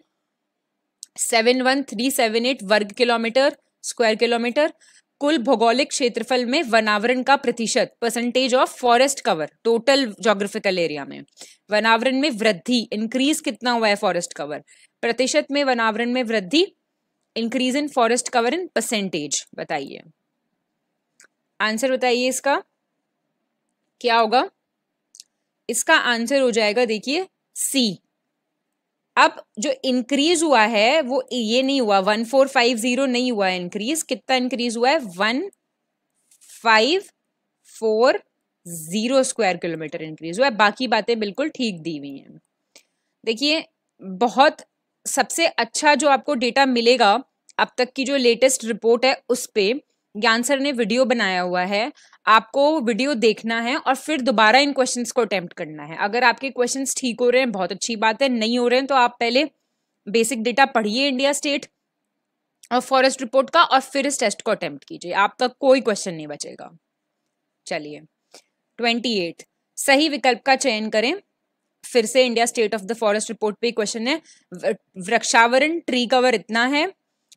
seven one three seven eight वर्ग किलोमीटर स्क्वायर किलोमीटर कुल भौगोलिक क्षेत्रफल में वनावरण का प्रतिशत percentage of forest cover total geographical area में वनावरण में वृद्धि इंक्रीज कितना हुआ है फॉरेस्ट कवर प्रतिशत में वनावरण में वृद्धि increase in forest cover in percentage बताइए आंसर बताइए इसका क्या होगा इसका आंसर हो जाएगा देखिए सी अब जो इंक्रीज हुआ है वो ये नहीं हुआ वन फोर फाइव जीरो नहीं हुआ इंक्रीज कितना इंक्रीज हुआ है one five four zero square kilometre increase हुआ है बाकी बातें बिल्कुल ठीक दी हुई हैं देखिए बहुत सबसे अच्छा जो आपको डेटा मिलेगा अब तक की जो लेटेस्ट रिपोर्ट है उस पर ज्ञान सर ने वीडियो बनाया हुआ है आपको वीडियो देखना है और फिर दोबारा इन क्वेश्चंस को अटेम्प्ट करना है अगर आपके क्वेश्चंस ठीक हो रहे हैं बहुत अच्छी बात है नहीं हो रहे हैं तो आप पहले बेसिक डेटा पढ़िए इंडिया स्टेट और फॉरेस्ट रिपोर्ट का और फिर इस टेस्ट को अटेम्प्ट कीजिए आपका कोई क्वेश्चन नहीं बचेगा चलिए ट्वेंटी एट सही विकल्प का चयन करें फिर से India state of the forest report पे क्वेश्चन है वृक्षावरण ट्री कवर इतना है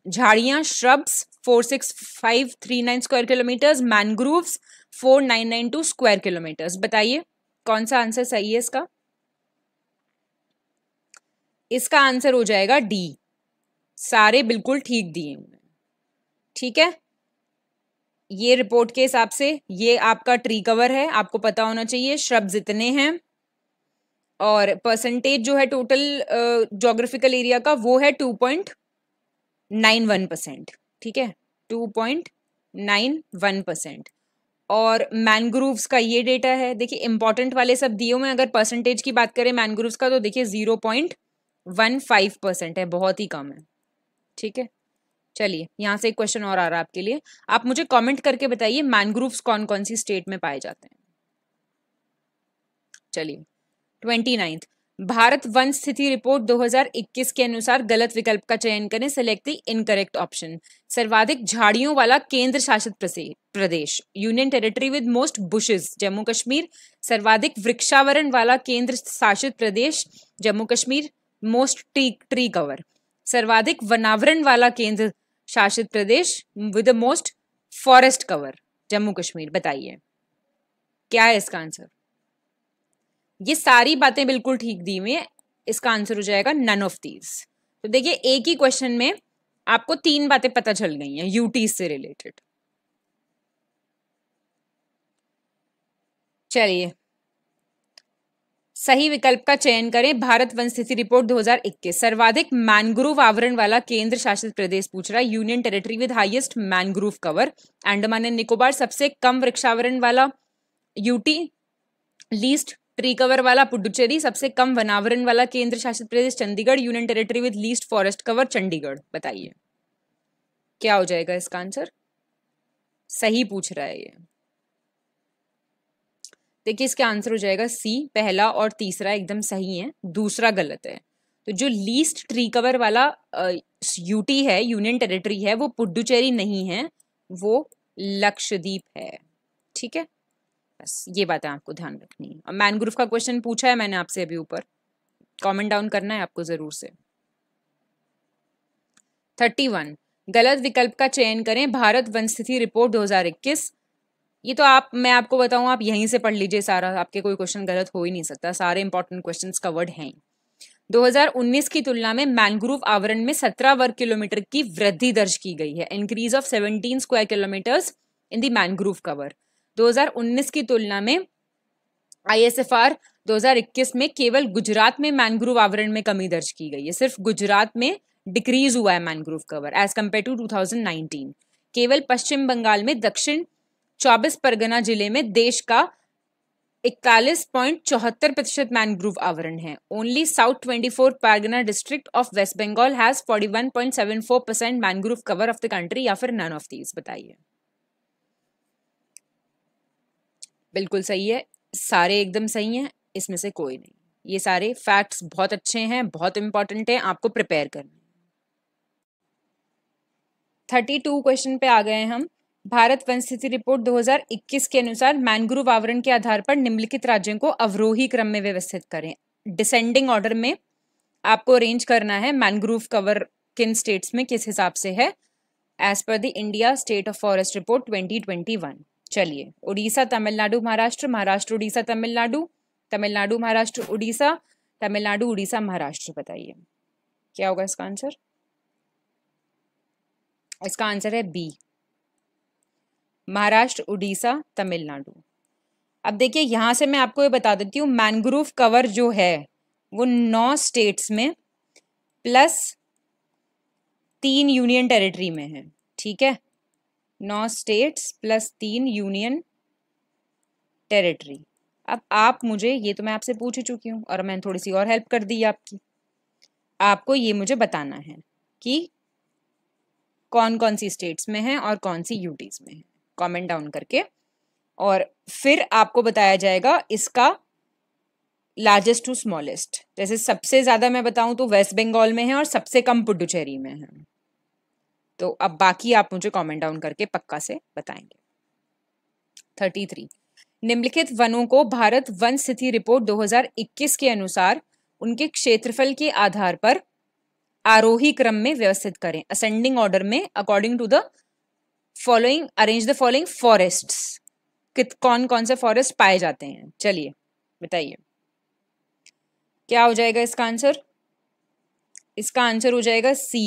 झाड़ियां shrubs four six five three nine square kilometres mangroves four nine nine two square kilometres बताइए कौन सा आंसर सही है इसका इसका आंसर हो जाएगा डी सारे बिल्कुल ठीक दिए ठीक है ये रिपोर्ट के हिसाब से ये आपका ट्री कवर है आपको पता होना चाहिए श्रब्स इतने हैं और परसेंटेज जो है टोटल जोग्राफिकल एरिया का वो है two point nine one percent ठीक है two point nine one percent और मैनग्रूव्स का ये डेटा है देखिए इंपॉर्टेंट वाले सब दिए में अगर परसेंटेज की बात करें मैनग्रूव्स का तो देखिए zero point one five percent है बहुत ही कम है ठीक है चलिए यहाँ से एक क्वेश्चन और आ रहा है आपके लिए आप मुझे कमेंट करके बताइए मैनग्रूव्स कौन कौन सी स्टेट में पाए जाते हैं चलिए ट्वेंटी नाइन्थ भारत वन स्थिति रिपोर्ट 2021 के अनुसार गलत विकल्प का चयन करें सिलेक्ट द इनकरेक्ट ऑप्शन सर्वाधिक झाड़ियों वाला केंद्र शासित प्रदेश union territory with most bushes Jammu Kashmir सर्वाधिक वृक्षावरण वाला केंद्र शासित प्रदेश Jammu Kashmir most tree tree cover सर्वाधिक वनावरण वाला केंद्र शासित प्रदेश with most forest cover Jammu Kashmir बताइए क्या है इसका आंसर ये सारी बातें बिल्कुल ठीक दी हुई इसका आंसर हो जाएगा नन ऑफ दीज तो देखिए एक ही क्वेश्चन में आपको तीन बातें पता चल गई हैं यूटी से रिलेटेड चलिए सही विकल्प का चयन करें भारत वन स्थिति रिपोर्ट 2021 सर्वाधिक मैनग्रोव आवरण वाला केंद्र शासित प्रदेश पूछ रहा है union territory with highest mangrove cover Andaman and Nicobar सबसे कम वृक्षावरण वाला यूटी लीस्ट प्रीकवर वाला पुडुचेरी सबसे कम वनावरण वाला केंद्र शासित प्रदेश Chandigarh union territory with least forest cover Chandigarh बताइए क्या हो जाएगा इसका आंसर सही पूछ रहा है ये देखिए इसका आंसर हो जाएगा सी पहला और तीसरा एकदम सही है दूसरा गलत है तो जो लीस्ट ट्री कवर वाला यूटी है यूनियन टेरिटरी है वो पुडुचेरी नहीं है वो लक्षद्वीप है ठीक है बस ये बातें आपको ध्यान रखनी है और मैनग्रोव का क्वेश्चन पूछा है मैंने आपसे अभी ऊपर कमेंट डाउन करना है आपको ज़रूर से थर्टी वन गलत विकल्प का चयन करें भारत वन स्थिति रिपोर्ट 2021 ये तो आप मैं आपको बताऊं आप यहीं से पढ़ लीजिए सारा आपके कोई क्वेश्चन गलत हो ही नहीं सकता सारे इंपॉर्टेंट क्वेश्चन कवर्ड हैं 2019 की तुलना में मैनग्रूव आवरण में 17 वर्ग किलोमीटर की वृद्धि दर्ज की गई है increase of 17 square kilometres in the mangrove cover 2019 की तुलना में आईएसएफआर 2021 में केवल गुजरात में मैनग्रोव आवरण में कमी दर्ज की गई है सिर्फ गुजरात में डिक्रीज हुआ है mangrove cover as compared to 2019 केवल पश्चिम बंगाल में दक्षिण चौबीस परगना जिले में देश का इकतालीस पॉइंट चौहत्तर प्रतिशत मैनग्रोव आवरण है only south twenty four Parganas district of west Bengal has forty one point seven four percent mangrove cover of the country या फिर नन ऑफ दीज बताइए बिल्कुल सही है सारे एकदम सही हैं इसमें से कोई नहीं ये सारे फैक्ट्स बहुत अच्छे हैं बहुत इंपॉर्टेंट हैं आपको प्रिपेयर करने थर्टी टू क्वेश्चन पे आ गए हैं हम भारत वन स्थिति रिपोर्ट 2021 के अनुसार मैनग्रोव आवरण के आधार पर निम्नलिखित राज्यों को अवरोही क्रम में व्यवस्थित करें डिसेंडिंग ऑर्डर में आपको अरेंज करना है मैनग्रोव कवर किन स्टेट्स में किस हिसाब से है as per the India state of forest report वन चलिए उड़ीसा तमिलनाडु महाराष्ट्र महाराष्ट्र उड़ीसा तमिलनाडु तमिलनाडु महाराष्ट्र उड़ीसा तमिलनाडु उड़ीसा महाराष्ट्र बताइए क्या होगा इसका आंसर इसका आंसर है बी महाराष्ट्र उड़ीसा तमिलनाडु अब देखिए यहाँ से मैं आपको ये बता देती हूँ मैनग्रोव कवर जो है वो नौ स्टेट्स में प्लस तीन यूनियन टेरिटरी में है ठीक है नौ स्टेट्स प्लस तीन यूनियन टेरिटरी अब आप मुझे ये तो मैं आपसे पूछ ही चुकी हूँ और मैंने थोड़ी सी और हेल्प कर दी आपकी आपको ये मुझे बताना है कि कौन कौन सी स्टेट्स में है और कौन सी यूटीज में है कमेंट डाउन करके और फिर आपको बताया जाएगा इसका लार्जेस्ट टू स्मॉलेस्ट जैसे सबसे ज़्यादा मैं बताऊं तो वेस्ट बंगाल में है और सबसे कम पुडुचेरी में है तो अब बाकी आप मुझे कमेंट डाउन करके पक्का से बताएंगे थर्टी थ्री निम्नलिखित वनों को भारत वन स्थिति रिपोर्ट 2021 के अनुसार उनके क्षेत्रफल के आधार पर आरोही क्रम में व्यवस्थित करें असेंडिंग ऑर्डर में according to the following arrange the following forest कित कौन कौन से फॉरेस्ट पाए जाते हैं चलिए बताइए क्या हो जाएगा इसका आंसर इसका आंसर हो जाएगा सी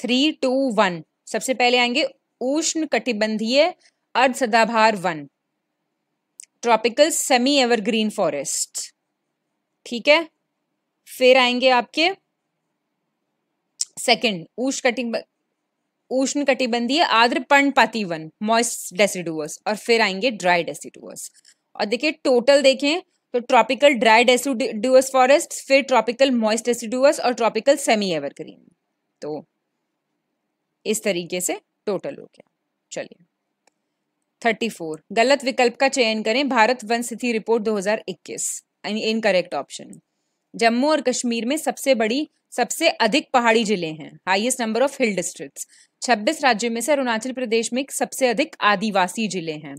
थ्री टू वन सबसे पहले आएंगे उष्ण कटिबंधीय अर्ध सदाभार वन ट्रॉपिकल सेमी एवरग्रीन फॉरेस्ट ठीक है फिर आएंगे आपके सेकंड उष्ण कटिब उष्ण कटिबंधीय आर्द्र पर्णपाती वन मॉइस्ट डेसिडुअस और फिर आएंगे ड्राई डेसिडुअस और देखिए टोटल देखें तो ट्रॉपिकल ड्राई डेसिडुअस फॉरेस्ट फिर ट्रॉपिकल मॉइस्ट डेसिडुअस और ट्रॉपिकल सेमी एवरग्रीन तो इस तरीके से टोटल हो गया चलिए थर्टी फोर गलत विकल्प का चयन करें भारत वन स्थिति रिपोर्ट 2021 इनकरेक्ट ऑप्शन जम्मू और कश्मीर में सबसे बड़ी सबसे अधिक पहाड़ी जिले हैं highest number of hill districts 26 राज्यों में से अरुणाचल प्रदेश में सबसे अधिक आदिवासी जिले हैं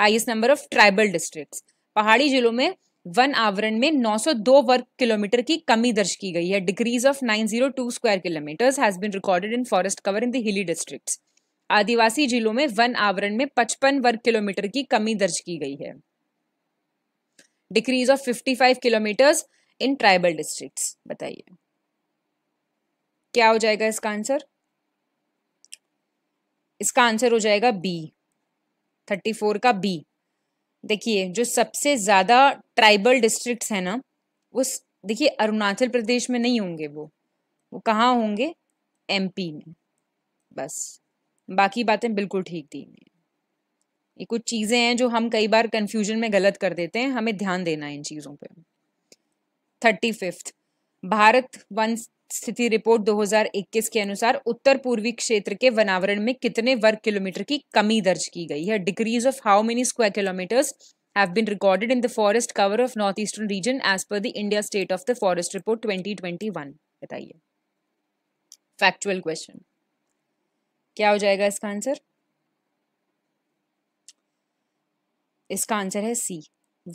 highest number of tribal districts पहाड़ी जिलों में वन आवरण में 902 वर्ग किलोमीटर की कमी दर्ज की गई है decrease of 902 square kilometre has been recorded in forest cover in the hilly districts आदिवासी जिलों में वन आवरण में 55 वर्ग किलोमीटर की कमी दर्ज की गई है decrease of 55 kilometres in tribal districts बताइए क्या हो जाएगा इसका आंसर इसका आंसर हो जाएगा बी थर्टी फोर का बी देखिए जो सबसे ज़्यादा ट्राइबल डिस्ट्रिक्ट्स हैं ना उस देखिए अरुणाचल प्रदेश में नहीं होंगे वो वो कहाँ होंगे एमपी में बस बाकी बातें बिल्कुल ठीक थी ये कुछ चीज़ें हैं जो हम कई बार कन्फ्यूजन में गलत कर देते हैं हमें ध्यान देना है इन चीज़ों पे थर्टी फिफ्थ भारत वन स्थिति रिपोर्ट 2021 के अनुसार उत्तर पूर्वी क्षेत्र के वनावरण में कितने वर्ग किलोमीटर की कमी दर्ज की गई है decrease of how many square kilometres been recorded in the forest cover of north eastern region as per the India state of the forest report 2021 बताइए फैक्चुअल क्वेश्चन क्या हो जाएगा इसका आंसर इसका आंसर है सी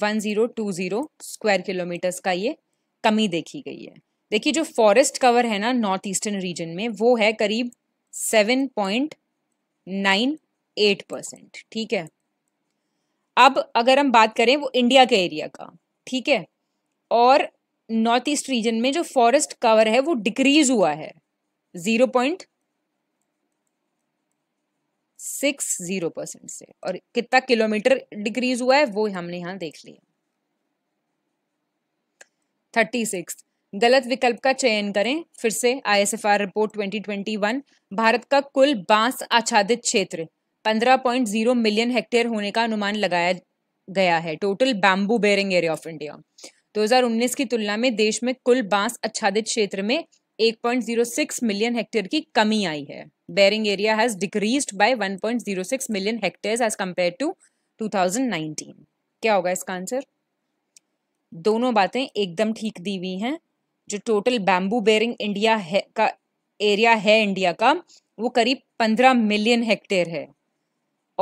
1020 स्क्वायर किलोमीटर्स का ये कमी देखी गई है देखिए जो फॉरेस्ट कवर है ना नॉर्थ ईस्टर्न रीजन में वो है करीब seven point nine eight percent ठीक है अब अगर हम बात करें वो इंडिया के एरिया का ठीक है और नॉर्थ ईस्ट रीजन में जो फॉरेस्ट कवर है वो डिक्रीज हुआ है zero point six zero percent से और कितना किलोमीटर डिक्रीज हुआ है वो हमने यहाँ देख लिया थर्टी सिक्स गलत विकल्प का चयन करें फिर से I S F R report twenty twenty one भारत का कुल बांस आच्छादित क्षेत्र पंद्रह पॉइंट जीरो मिलियन हेक्टेयर होने का अनुमान लगाया गया है total bamboo bearing area of India 2019 की तुलना में देश में कुल बांस आच्छादित क्षेत्र में 1.06 मिलियन हेक्टेयर की कमी आई है bearing area has decrease by 1.06 million hectare as compared to 2019 क्या होगा इसका आंसर दोनों बातें एकदम ठीक दी हुई हैं जो टोटल बैम्बू बेरिंग इंडिया है का एरिया है इंडिया का वो करीब पंद्रह मिलियन हेक्टेयर है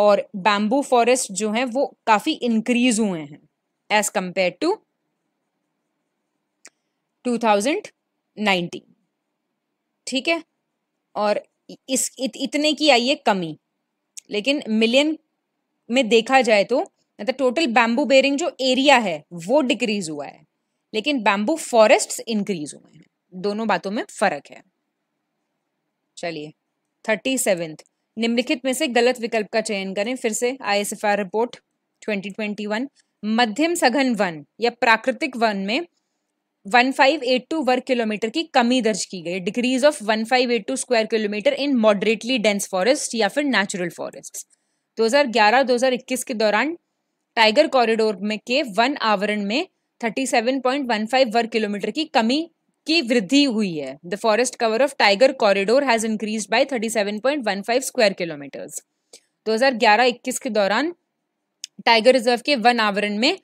और बैम्बू फॉरेस्ट जो है वो काफ़ी इंक्रीज हुए हैं एज कम्पेयर टू 2019 ठीक है और इस इत, इतने की आई है कमी लेकिन मिलियन में देखा जाए तो मतलब टोटल बैम्बू बेरिंग जो एरिया है वो डिक्रीज हुआ है लेकिन बैम्बू फॉरेस्ट इंक्रीज हुए हैं दोनों बातों में फर्क है चलिए थर्टी सेवेंथ निम्नलिखित में से गलत विकल्प का चयन करें फिर से आईएसएफआर रिपोर्ट 2021 मध्यम सघन वन या प्राकृतिक वन में 1582 वर्ग किलोमीटर की कमी दर्ज की गई decrease of 1582 square kilometre in moderately dense forest या फिर नेचुरल फॉरेस्ट 2011-2021 के दौरान टाइगर कॉरिडोर में के वन आवरण में 37.15 वर्ग किलोमीटर की कमी की वृद्धि हुई है the forest cover of tiger corridor has increase by 37.15 square kilometres 2011-21 के दौरान टाइगर रिजर्व के वन आवरण में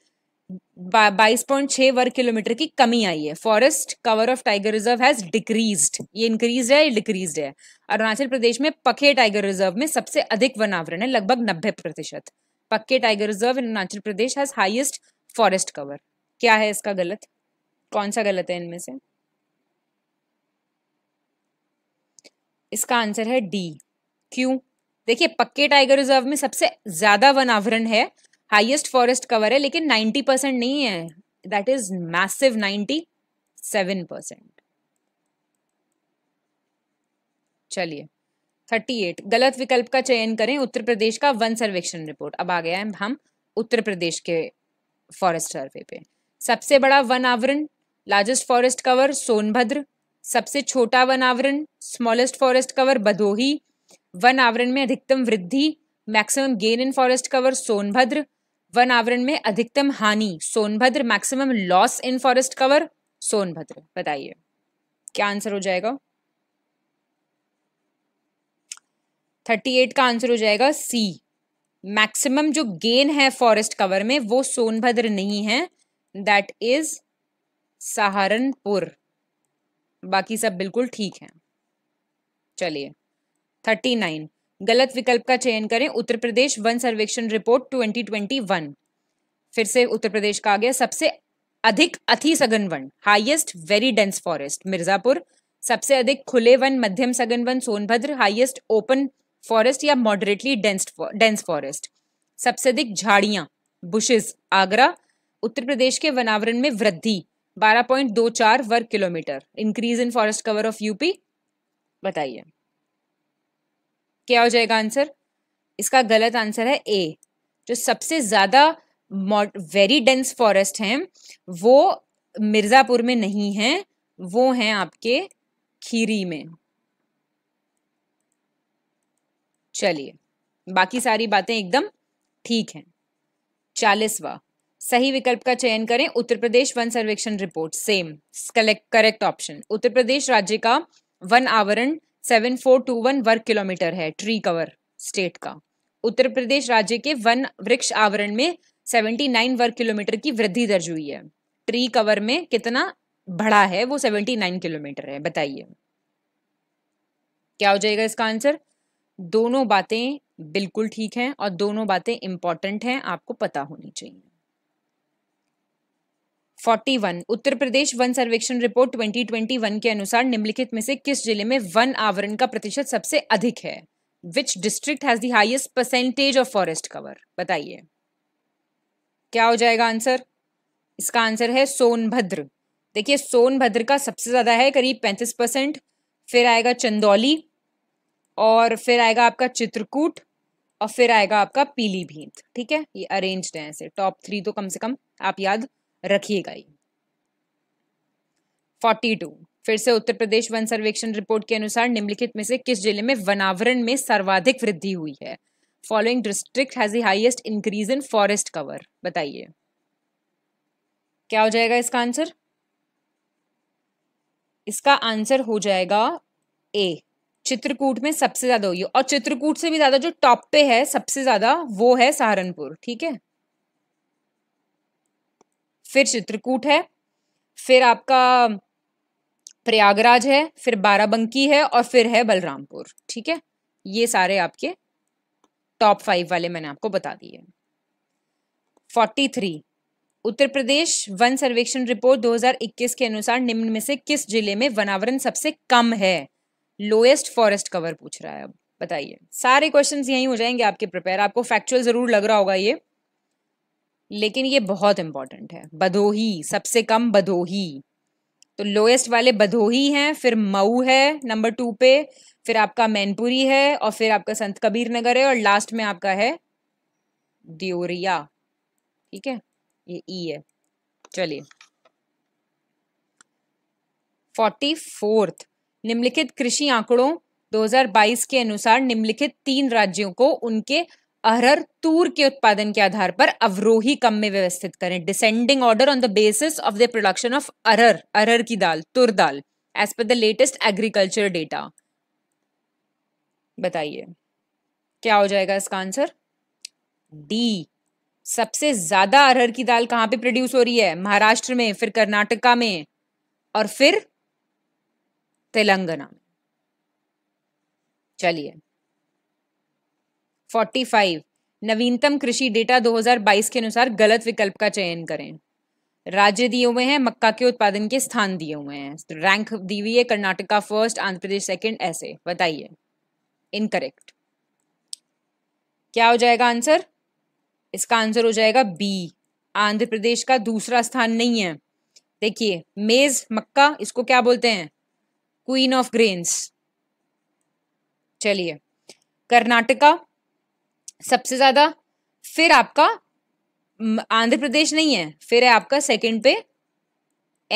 बाईस पॉइंट छः वर्ग किलोमीटर की कमी आई है forest cover of tiger reserve has decreased ये इंक्रीज है ये डिक्रीज है अरुणाचल प्रदेश में पखे टाइगर रिजर्व में सबसे अधिक वन आवरण है लगभग नब्बे प्रतिशत पक्के tiger reserve in Arunachal Pradesh has highest forest cover क्या है इसका गलत कौन सा गलत है इनमें से इसका आंसर है डी क्यों देखिए पक्के टाइगर रिजर्व में सबसे ज्यादा वन आवरण है हाईएस्ट फॉरेस्ट कवर है लेकिन 90 परसेंट नहीं है दैट इज मैसिव 97 परसेंट चलिए थर्टी एट गलत विकल्प का चयन करें उत्तर प्रदेश का वन सर्वेक्षण रिपोर्ट अब आ गया है हम उत्तर प्रदेश के फॉरेस्ट सर्वे पे सबसे बड़ा वन आवरण लार्जेस्ट फॉरेस्ट कवर सोनभद्र सबसे छोटा वन आवरण स्मॉलेस्ट फॉरेस्ट कवर भदोही वन आवरण में अधिकतम वृद्धि maximum gain in forest cover Sonbhadra वन आवरण में अधिकतम हानि Sonbhadra maximum loss in forest cover Sonbhadra बताइए क्या आंसर हो जाएगा थर्टी एट का आंसर हो जाएगा सी मैक्सिमम जो गेन है फॉरेस्ट कवर में वो सोनभद्र नहीं है दैट इज सहारनपुर बाकी सब बिल्कुल ठीक है चलिए थर्टी नाइन गलत विकल्प का चयन करें उत्तर प्रदेश वन सर्वेक्षण रिपोर्ट ट्वेंटी ट्वेंटी वन फिर से उत्तर प्रदेश का आ गया सबसे अधिक अति सघन वन highest very dense forest Mirzapur सबसे अधिक खुले वन मध्यम सघन वन सोनभद्र हाइएस्ट ओपन फॉरेस्ट या मॉडरेटली डेंस डेंस फॉरेस्ट सबसे अधिक झाड़ियां बुशेस आगरा उत्तर प्रदेश के वनावरण में वृद्धि 12.24 वर्ग kilometre increase in forest cover of UP बताइए क्या हो जाएगा आंसर इसका गलत आंसर है ए जो सबसे ज्यादा वेरी डेंस फॉरेस्ट हैं वो मिर्ज़ापुर में नहीं हैं वो हैं आपके खीरी में चलिए बाकी सारी बातें एकदम ठीक हैं चालीसवा सही विकल्प का चयन करें उत्तर प्रदेश वन सर्वेक्षण report same correct option Uttar Pradesh राज्य का वन आवरण सेवन फोर टू वन वर्ग किलोमीटर है ट्री कवर स्टेट का उत्तर प्रदेश राज्य के वन वृक्ष आवरण में सेवेंटी नाइन वर्ग किलोमीटर की वृद्धि दर्ज हुई है ट्री कवर में कितना बढ़ा है वो सेवेंटी नाइन किलोमीटर है बताइए क्या हो जाएगा इसका आंसर दोनों बातें बिल्कुल ठीक हैं और दोनों बातें इंपॉर्टेंट हैं आपको पता होनी चाहिए 41 उत्तर प्रदेश वन सर्वेक्षण रिपोर्ट 2021 के अनुसार निम्नलिखित में से किस जिले में वन आवरण का प्रतिशत सबसे अधिक है which district has the percentage of forest cover बताइए क्या हो जाएगा आंसर इसका आंसर है सोनभद्र देखिए सोनभद्र का सबसे ज्यादा है करीब पैंतीस परसेंट फिर आएगा चंदौली और फिर आएगा आपका चित्रकूट और फिर आएगा आपका पीलीभीत ठीक है ये अरेंज है ऐसे टॉप थ्री तो कम से कम आप याद रखिएगा ही फोर्टी टू फिर से उत्तर प्रदेश वन सर्वेक्षण रिपोर्ट के अनुसार निम्नलिखित में से किस जिले में वनावरण में सर्वाधिक वृद्धि हुई है following district has highest increase in forest cover बताइए क्या हो जाएगा इसका आंसर इसका आंसर हो जाएगा ए चित्रकूट में सबसे ज्यादा हुई है और चित्रकूट से भी ज्यादा जो टॉप पे है सबसे ज्यादा वो है सहारनपुर ठीक है फिर चित्रकूट है फिर आपका प्रयागराज है फिर बाराबंकी है और फिर है बलरामपुर ठीक है ये सारे आपके टॉप फाइव वाले मैंने आपको बता दिए फोर्टी थ्री उत्तर प्रदेश वन सर्वेक्षण रिपोर्ट 2021 के अनुसार निम्न में से किस जिले में वनावरण सबसे कम है लोएस्ट फॉरेस्ट कवर पूछ रहा है अब बताइए सारे क्वेश्चन यही हो जाएंगे आपके प्रिपेयर आपको फैक्चुअल ज़रूर लग रहा होगा ये लेकिन ये बहुत इंपॉर्टेंट है बदोही सबसे कम बदोही तो लोएस्ट वाले बदोही हैं फिर मऊ है नंबर टू पे फिर आपका मैनपुरी है और फिर आपका संत कबीर नगर है और लास्ट में आपका है दियोरिया ठीक है ये ई e है चलिए फोर्टी फोर्थ निम्नलिखित कृषि आंकड़ों 2022 के अनुसार निम्नलिखित तीन राज्यों को उनके अरहर तूर के उत्पादन के आधार पर अवरोही कम में व्यवस्थित करें descending order on the basis of the production of अरहर अरहर की दाल तुर दाल as per the latest agriculture data बताइए क्या हो जाएगा इसका आंसर डी सबसे ज्यादा अरहर की दाल कहाँ पे प्रोड्यूस हो रही है महाराष्ट्र में फिर कर्नाटका में और फिर तेलंगाना में चलिए 45 नवीनतम कृषि डेटा 2022 के अनुसार गलत विकल्प का चयन करें राज्य दिए हुए हैं मक्का के उत्पादन के स्थान दिए हुए हैं तो रैंक दी हुई है कर्नाटका फर्स्ट आंध्र प्रदेश सेकंड ऐसे बताइए इनकरेक्ट क्या हो जाएगा आंसर इसका आंसर हो जाएगा बी आंध्र प्रदेश का दूसरा स्थान नहीं है देखिए मेज मक्का इसको क्या बोलते हैं क्वीन ऑफ ग्रेन्स चलिए कर्नाटका सबसे ज्यादा फिर आपका आंध्र प्रदेश नहीं है फिर है आपका सेकंड पे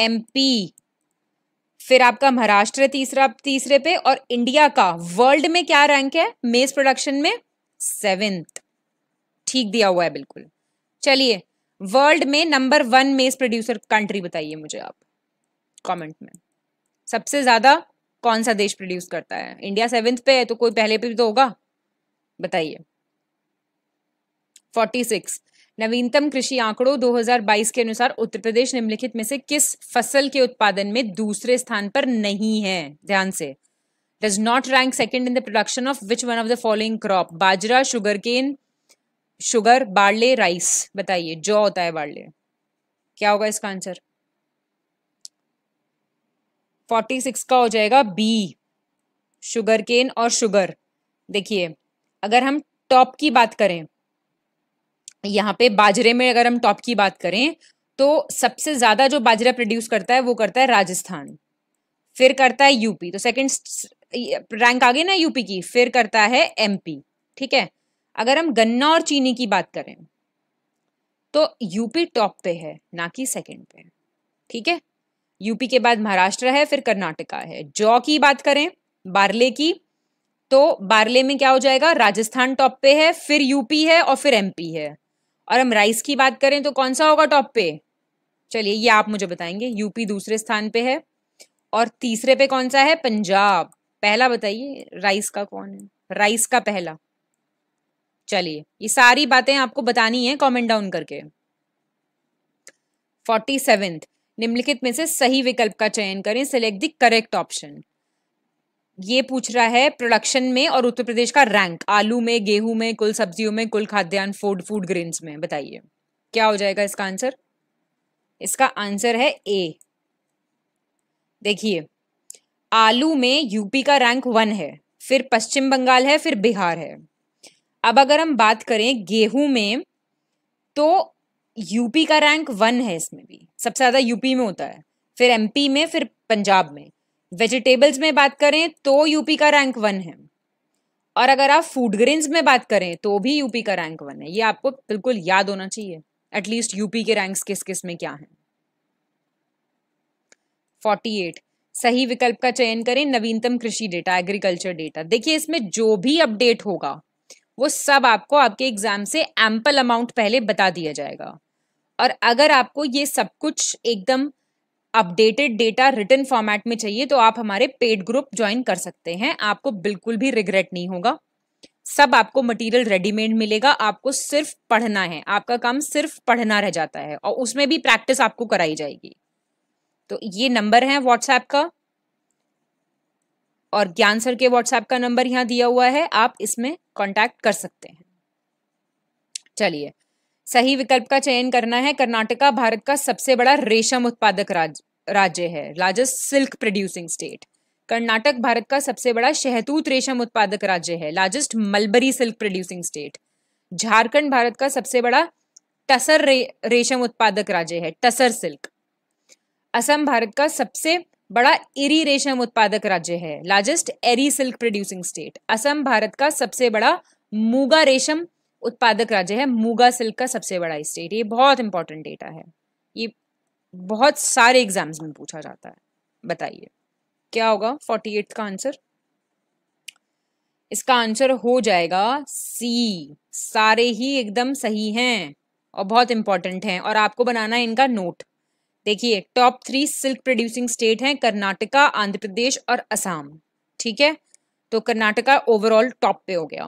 एमपी फिर आपका महाराष्ट्र है तीसरा तीसरे पे और इंडिया का वर्ल्ड में क्या रैंक है मेज प्रोडक्शन में सेवेंथ ठीक दिया हुआ है बिल्कुल चलिए वर्ल्ड में number one maize producer country बताइए मुझे आप कमेंट में सबसे ज़्यादा कौन सा देश प्रोड्यूस करता है इंडिया सेवेंथ पे है तो कोई पहले पे भी तो होगा बताइए फोर्टी सिक्स नवीनतम कृषि आंकड़ों 2022 के अनुसार उत्तर प्रदेश निम्नलिखित में से किस फसल के उत्पादन में दूसरे स्थान पर नहीं है ध्यान से does not rank second in the production of which one of the following crop bajra sugarcane sugar barley rice बताइए जो होता है बार्ले क्या होगा इसका आंसर फोर्टी सिक्स का हो जाएगा बी शुगर केन और शुगर देखिए अगर हम टॉप की बात करें यहाँ पे बाजरे में अगर हम टॉप की बात करें तो सबसे ज़्यादा जो बाजरा प्रोड्यूस करता है वो करता है राजस्थान फिर करता है यूपी तो सेकंड रैंक आ गई ना यूपी की फिर करता है एमपी ठीक है अगर हम गन्ना और चीनी की बात करें तो यूपी टॉप पे है ना कि सेकंड पे ठीक है यूपी के बाद महाराष्ट्र है फिर कर्नाटका है जौ की बात करें बारले की तो बारले में क्या हो जाएगा राजस्थान टॉप पे है फिर यूपी है और फिर एमपी है और हम राइस की बात करें तो कौन सा होगा टॉप पे चलिए ये आप मुझे बताएंगे यूपी दूसरे स्थान पे है और तीसरे पे कौन सा है पंजाब पहला बताइए राइस का कौन है राइस का पहला चलिए ये सारी बातें आपको बतानी है कॉमेंट डाउन करके फोर्टी सेवेंथ निम्नलिखित में से सही विकल्प का चयन करें सिलेक्ट द करेक्ट ऑप्शन ये पूछ रहा है प्रोडक्शन में और उत्तर प्रदेश का रैंक आलू में गेहूं में कुल सब्जियों में कुल खाद्यान्न फूड फूड ग्रेन्स में बताइए क्या हो जाएगा इसका आंसर इसका आंसर है ए देखिए आलू में यूपी का रैंक वन है फिर पश्चिम बंगाल है फिर बिहार है अब अगर हम बात करें गेहूं में तो यूपी का रैंक वन है इसमें भी सबसे ज़्यादा यूपी में होता है फिर एमपी में फिर पंजाब में वेजिटेबल्स में बात करें तो यूपी का रैंक वन है और अगर आप फूड ग्रेन्स में बात करें तो भी यूपी का रैंक वन है ये आपको बिल्कुल याद होना चाहिए एटलीस्ट यूपी के रैंक्स किस किस में क्या हैं 48 सही विकल्प का चयन करें नवीनतम कृषि डेटा एग्रीकल्चर डेटा देखिए इसमें जो भी अपडेट होगा वो सब आपको आपके एग्जाम से एम्पल अमाउंट पहले बता दिया जाएगा और अगर आपको ये सब कुछ एकदम अपडेटेड डेटा रिटर्न फॉर्मेट में चाहिए तो आप हमारे पेड ग्रुप ज्वाइन कर सकते हैं आपको बिल्कुल भी रिग्रेट नहीं होगा सब आपको मटेरियल रेडीमेड मिलेगा आपको सिर्फ पढ़ना है आपका काम सिर्फ पढ़ना रह जाता है और उसमें भी प्रैक्टिस आपको कराई जाएगी तो ये नंबर है व्हाट्सएप का और ज्ञान सर के व्हाट्सएप का नंबर यहाँ दिया हुआ है आप इसमें कॉन्टैक्ट कर सकते हैं चलिए सही विकल्प का चयन करना है कर्नाटका भारत का सबसे बड़ा रेशम उत्पादक राज्य राज्य है largest silk producing state Karnataka Bharat का सबसे बड़ा शहतूत रेशम उत्पादक राज्य है largest mulberry silk producing state Jharkhand Bharat का सबसे बड़ा टसर रे, रेशम उत्पादक राज्य है टसर सिल्क असम भारत का सबसे बड़ा इरी रेशम उत्पादक राज्य है largest eri silk producing state Assam Bharat का सबसे बड़ा मूगा रेशम उत्पादक राज्य है मूगा सिल्क का सबसे बड़ा स्टेट ये बहुत इंपॉर्टेंट डेटा है ये बहुत सारे एग्जाम्स में पूछा जाता है बताइए क्या होगा फोर्टी एट का आंसर इसका आंसर हो जाएगा सी सारे ही एकदम सही हैं और बहुत इंपॉर्टेंट हैं और आपको बनाना है इनका नोट देखिए top three silk producing state हैं कर्नाटका आंध्र प्रदेश और असम ठीक है तो कर्नाटका ओवरऑल टॉप पे हो गया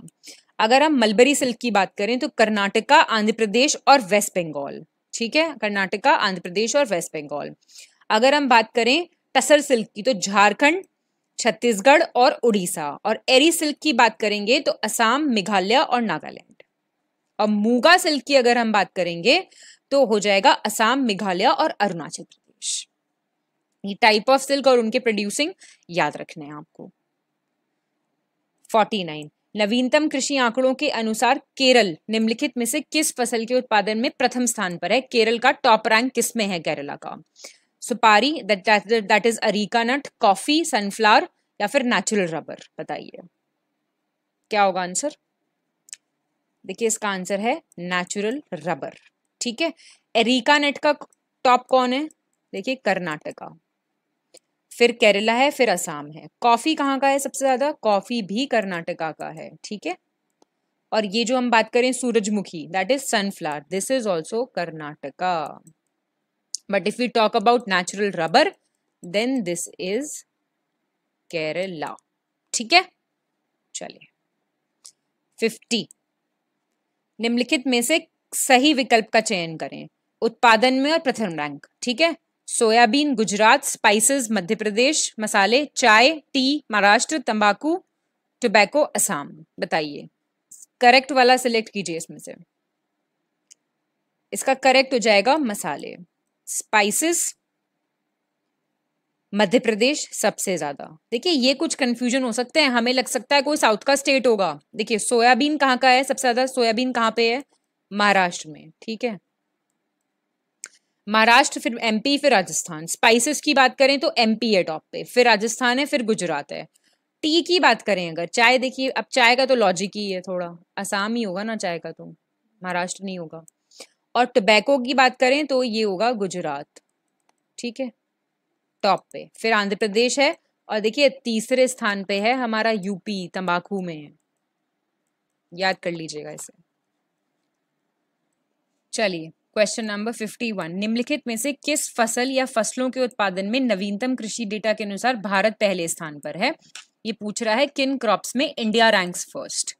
अगर हम मलबरी सिल्क की बात करें तो कर्नाटका आंध्र प्रदेश और वेस्ट बंगाल ठीक है कर्नाटका आंध्र प्रदेश और वेस्ट बंगाल अगर हम बात करें टसर सिल्क की तो झारखंड छत्तीसगढ़ और उड़ीसा और एरी सिल्क की बात करेंगे तो असम मेघालय और नागालैंड और मूगा सिल्क की अगर हम बात करेंगे तो हो जाएगा असम मेघालय और अरुणाचल प्रदेश ये टाइप ऑफ सिल्क और उनके प्रोड्यूसिंग याद रखना है आपको फोर्टी नाइन नवीनतम कृषि आंकड़ों के अनुसार केरल निम्नलिखित में से किस फसल के उत्पादन में प्रथम स्थान पर है केरल का टॉप रैंक किस में है केरला का सुपारी that is areca nut coffee sunflower या फिर नेचुरल रबर बताइए क्या होगा आंसर देखिए इसका आंसर है नेचुरल रबर ठीक है एरिका नेट का टॉप कौन है देखिए कर्नाटका फिर केरला है फिर असम है कॉफ़ी कहाँ का है सबसे ज़्यादा कॉफ़ी भी कर्नाटका का है ठीक है और ये जो हम बात करें सूरजमुखी that is sunflower this is also Karnataka but if you talk about natural rubber then this is Kerala ठीक है चलिए फिफ्टी निम्नलिखित में से सही विकल्प का चयन करें उत्पादन में और प्रथम रैंक ठीक है सोयाबीन गुजरात स्पाइसेस मध्य प्रदेश मसाले चाय टी महाराष्ट्र तंबाकू टोबैको असम बताइए करेक्ट वाला सिलेक्ट कीजिए इसमें से इसका करेक्ट हो जाएगा मसाले स्पाइसेस मध्य प्रदेश सबसे ज्यादा देखिए ये कुछ कंफ्यूजन हो सकते हैं हमें लग सकता है कोई साउथ का स्टेट होगा देखिए सोयाबीन कहाँ का है सबसे ज्यादा सोयाबीन कहाँ पे है महाराष्ट्र में ठीक है महाराष्ट्र फिर एमपी फिर राजस्थान स्पाइसेस की बात करें तो एमपी है टॉप पे फिर राजस्थान है फिर गुजरात है टी की बात करें अगर चाय देखिए अब चाय का तो लॉजिक ही है थोड़ा आसाम ही होगा ना चाय का तो महाराष्ट्र नहीं होगा और टबैको की बात करें तो ये होगा गुजरात ठीक है टॉप पे फिर आंध्र प्रदेश है और देखिए तीसरे स्थान पे है हमारा यूपी तंबाकू में है याद कर लीजिएगा इसे चलिए क्वेश्चन नंबर 51 निम्नलिखित में से किस फसल या फसलों के उत्पादन में नवीनतम कृषि डेटा के अनुसार भारत पहले स्थान पर है ये पूछ रहा है किन क्रॉप्स में इंडिया रैंक्स फर्स्ट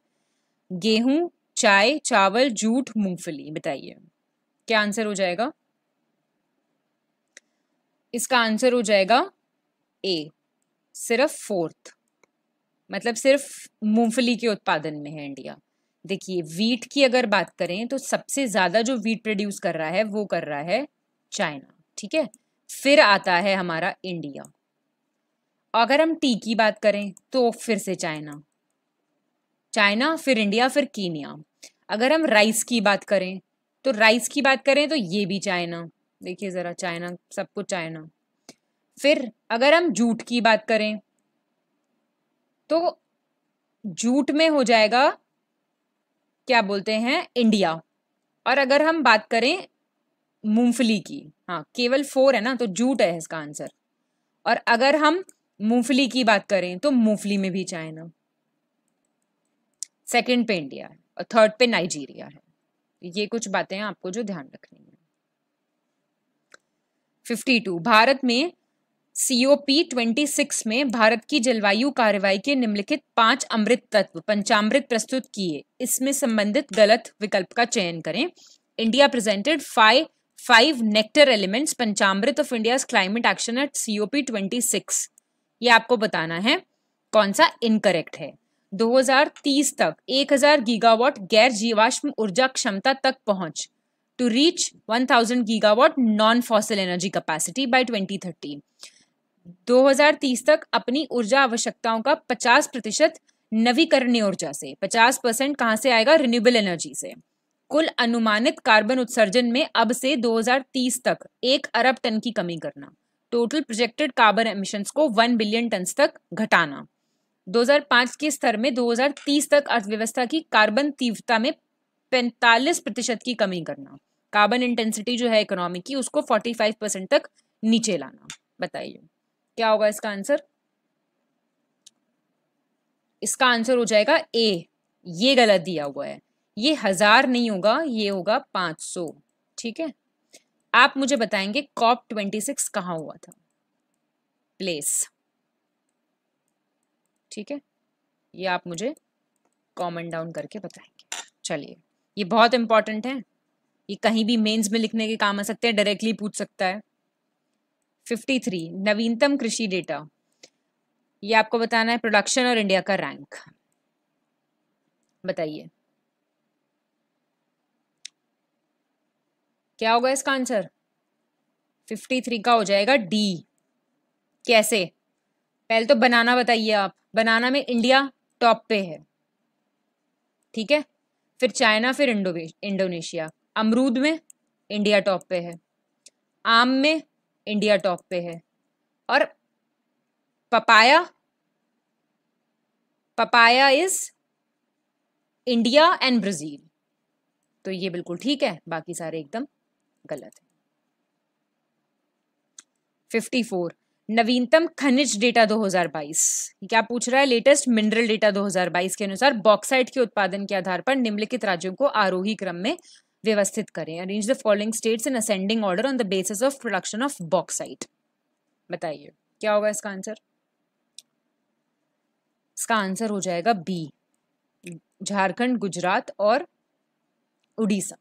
गेहूं चाय चावल जूट मूंगफली बताइए क्या आंसर हो जाएगा इसका आंसर हो जाएगा ए सिर्फ फोर्थ मतलब सिर्फ मूंगफली के उत्पादन में है इंडिया देखिए वीट की अगर बात करें तो सबसे ज़्यादा जो वीट प्रोड्यूस कर रहा है वो कर रहा है चाइना ठीक है फिर आता है हमारा इंडिया अगर हम टी की बात करें तो फिर से चाइना चाइना फिर इंडिया फिर कीनिया अगर हम राइस की बात करें तो राइस की बात करें तो ये भी चाइना देखिए ज़रा चाइना सब कुछ चाइना फिर अगर हम जूट की बात करें तो जूट में हो जाएगा क्या बोलते हैं इंडिया और अगर हम बात करें मूंगफली की हाँ केवल फोर है ना तो जूट है इसका आंसर और अगर हम मूंगफली की बात करें तो मूंगफली में भी चाइना सेकंड पे इंडिया है और थर्ड पे नाइजीरिया है ये कुछ बातें हैं आपको जो ध्यान रखनी है फिफ्टी टू भारत में सीओपी 26 में भारत की जलवायु कार्रवाई के निम्नलिखित पांच अमृत तत्व पंचामृत प्रस्तुत किए इसमें संबंधित गलत विकल्प का चयन करें India presented five five nectar elements Panchamrit of India climate action at COP 26 ये आपको बताना है कौन सा इनकरेक्ट है 2030 तक 1000 गीगावाट गैर जीवाश्म ऊर्जा क्षमता तक पहुंच to reach 1000 gigawatt non fossil energy capacity by 2030 2030 तक अपनी ऊर्जा आवश्यकताओं का 50 प्रतिशत नवीकरणीय ऊर्जा से 50 परसेंट कहाँ से आएगा रिन्यूएबल एनर्जी से कुल अनुमानित कार्बन उत्सर्जन में अब से 2030 तक एक अरब टन की कमी करना टोटल प्रोजेक्टेड कार्बन एमिशंस को 1 बिलियन टन तक घटाना 2005 के स्तर में 2030 तक अर्थव्यवस्था की कार्बन तीव्रता में 45 प्रतिशत की कमी करना कार्बन इंटेंसिटी जो है इकोनॉमी की उसको 45 परसेंट तक नीचे लाना बताइए क्या होगा इसका आंसर इसका आंसर हो जाएगा ए ये गलत दिया हुआ है ये हजार नहीं होगा ये होगा पांच सौ ठीक है आप मुझे बताएंगे कॉप ट्वेंटी सिक्स कहा हुआ था प्लेस ठीक है ये आप मुझे कॉमन डाउन करके बताएंगे चलिए ये बहुत इंपॉर्टेंट है ये कहीं भी मेंस में लिखने के काम आ सकते हैं डायरेक्टली पूछ सकता है फिफ्टी थ्री नवीनतम कृषि डेटा ये आपको बताना है प्रोडक्शन और इंडिया का रैंक बताइए क्या होगा इसका आंसर फिफ्टी थ्री का हो जाएगा डी कैसे पहले तो बनाना बताइए आप बनाना में इंडिया टॉप पे है ठीक है फिर चाइना फिर इंडो इंडोनेशिया अमरूद में इंडिया टॉप पे है आम में इंडिया टॉप पे है और papaya papaya is India and Brazil तो ये बिल्कुल ठीक है बाकी सारे एकदम गलत है फिफ्टी फोर नवीनतम खनिज डेटा 2022 क्या पूछ रहा है लेटेस्ट मिनरल डेटा 2022 के अनुसार बॉक्साइट के उत्पादन के आधार पर निम्नलिखित राज्यों को आरोही क्रम में व्यवस्थित करें arrange the following states in ascending order on the basis of production of bauxite बताइए क्या होगा इसका आंसर इसका आंसर हो जाएगा बी झारखंड गुजरात और उड़ीसा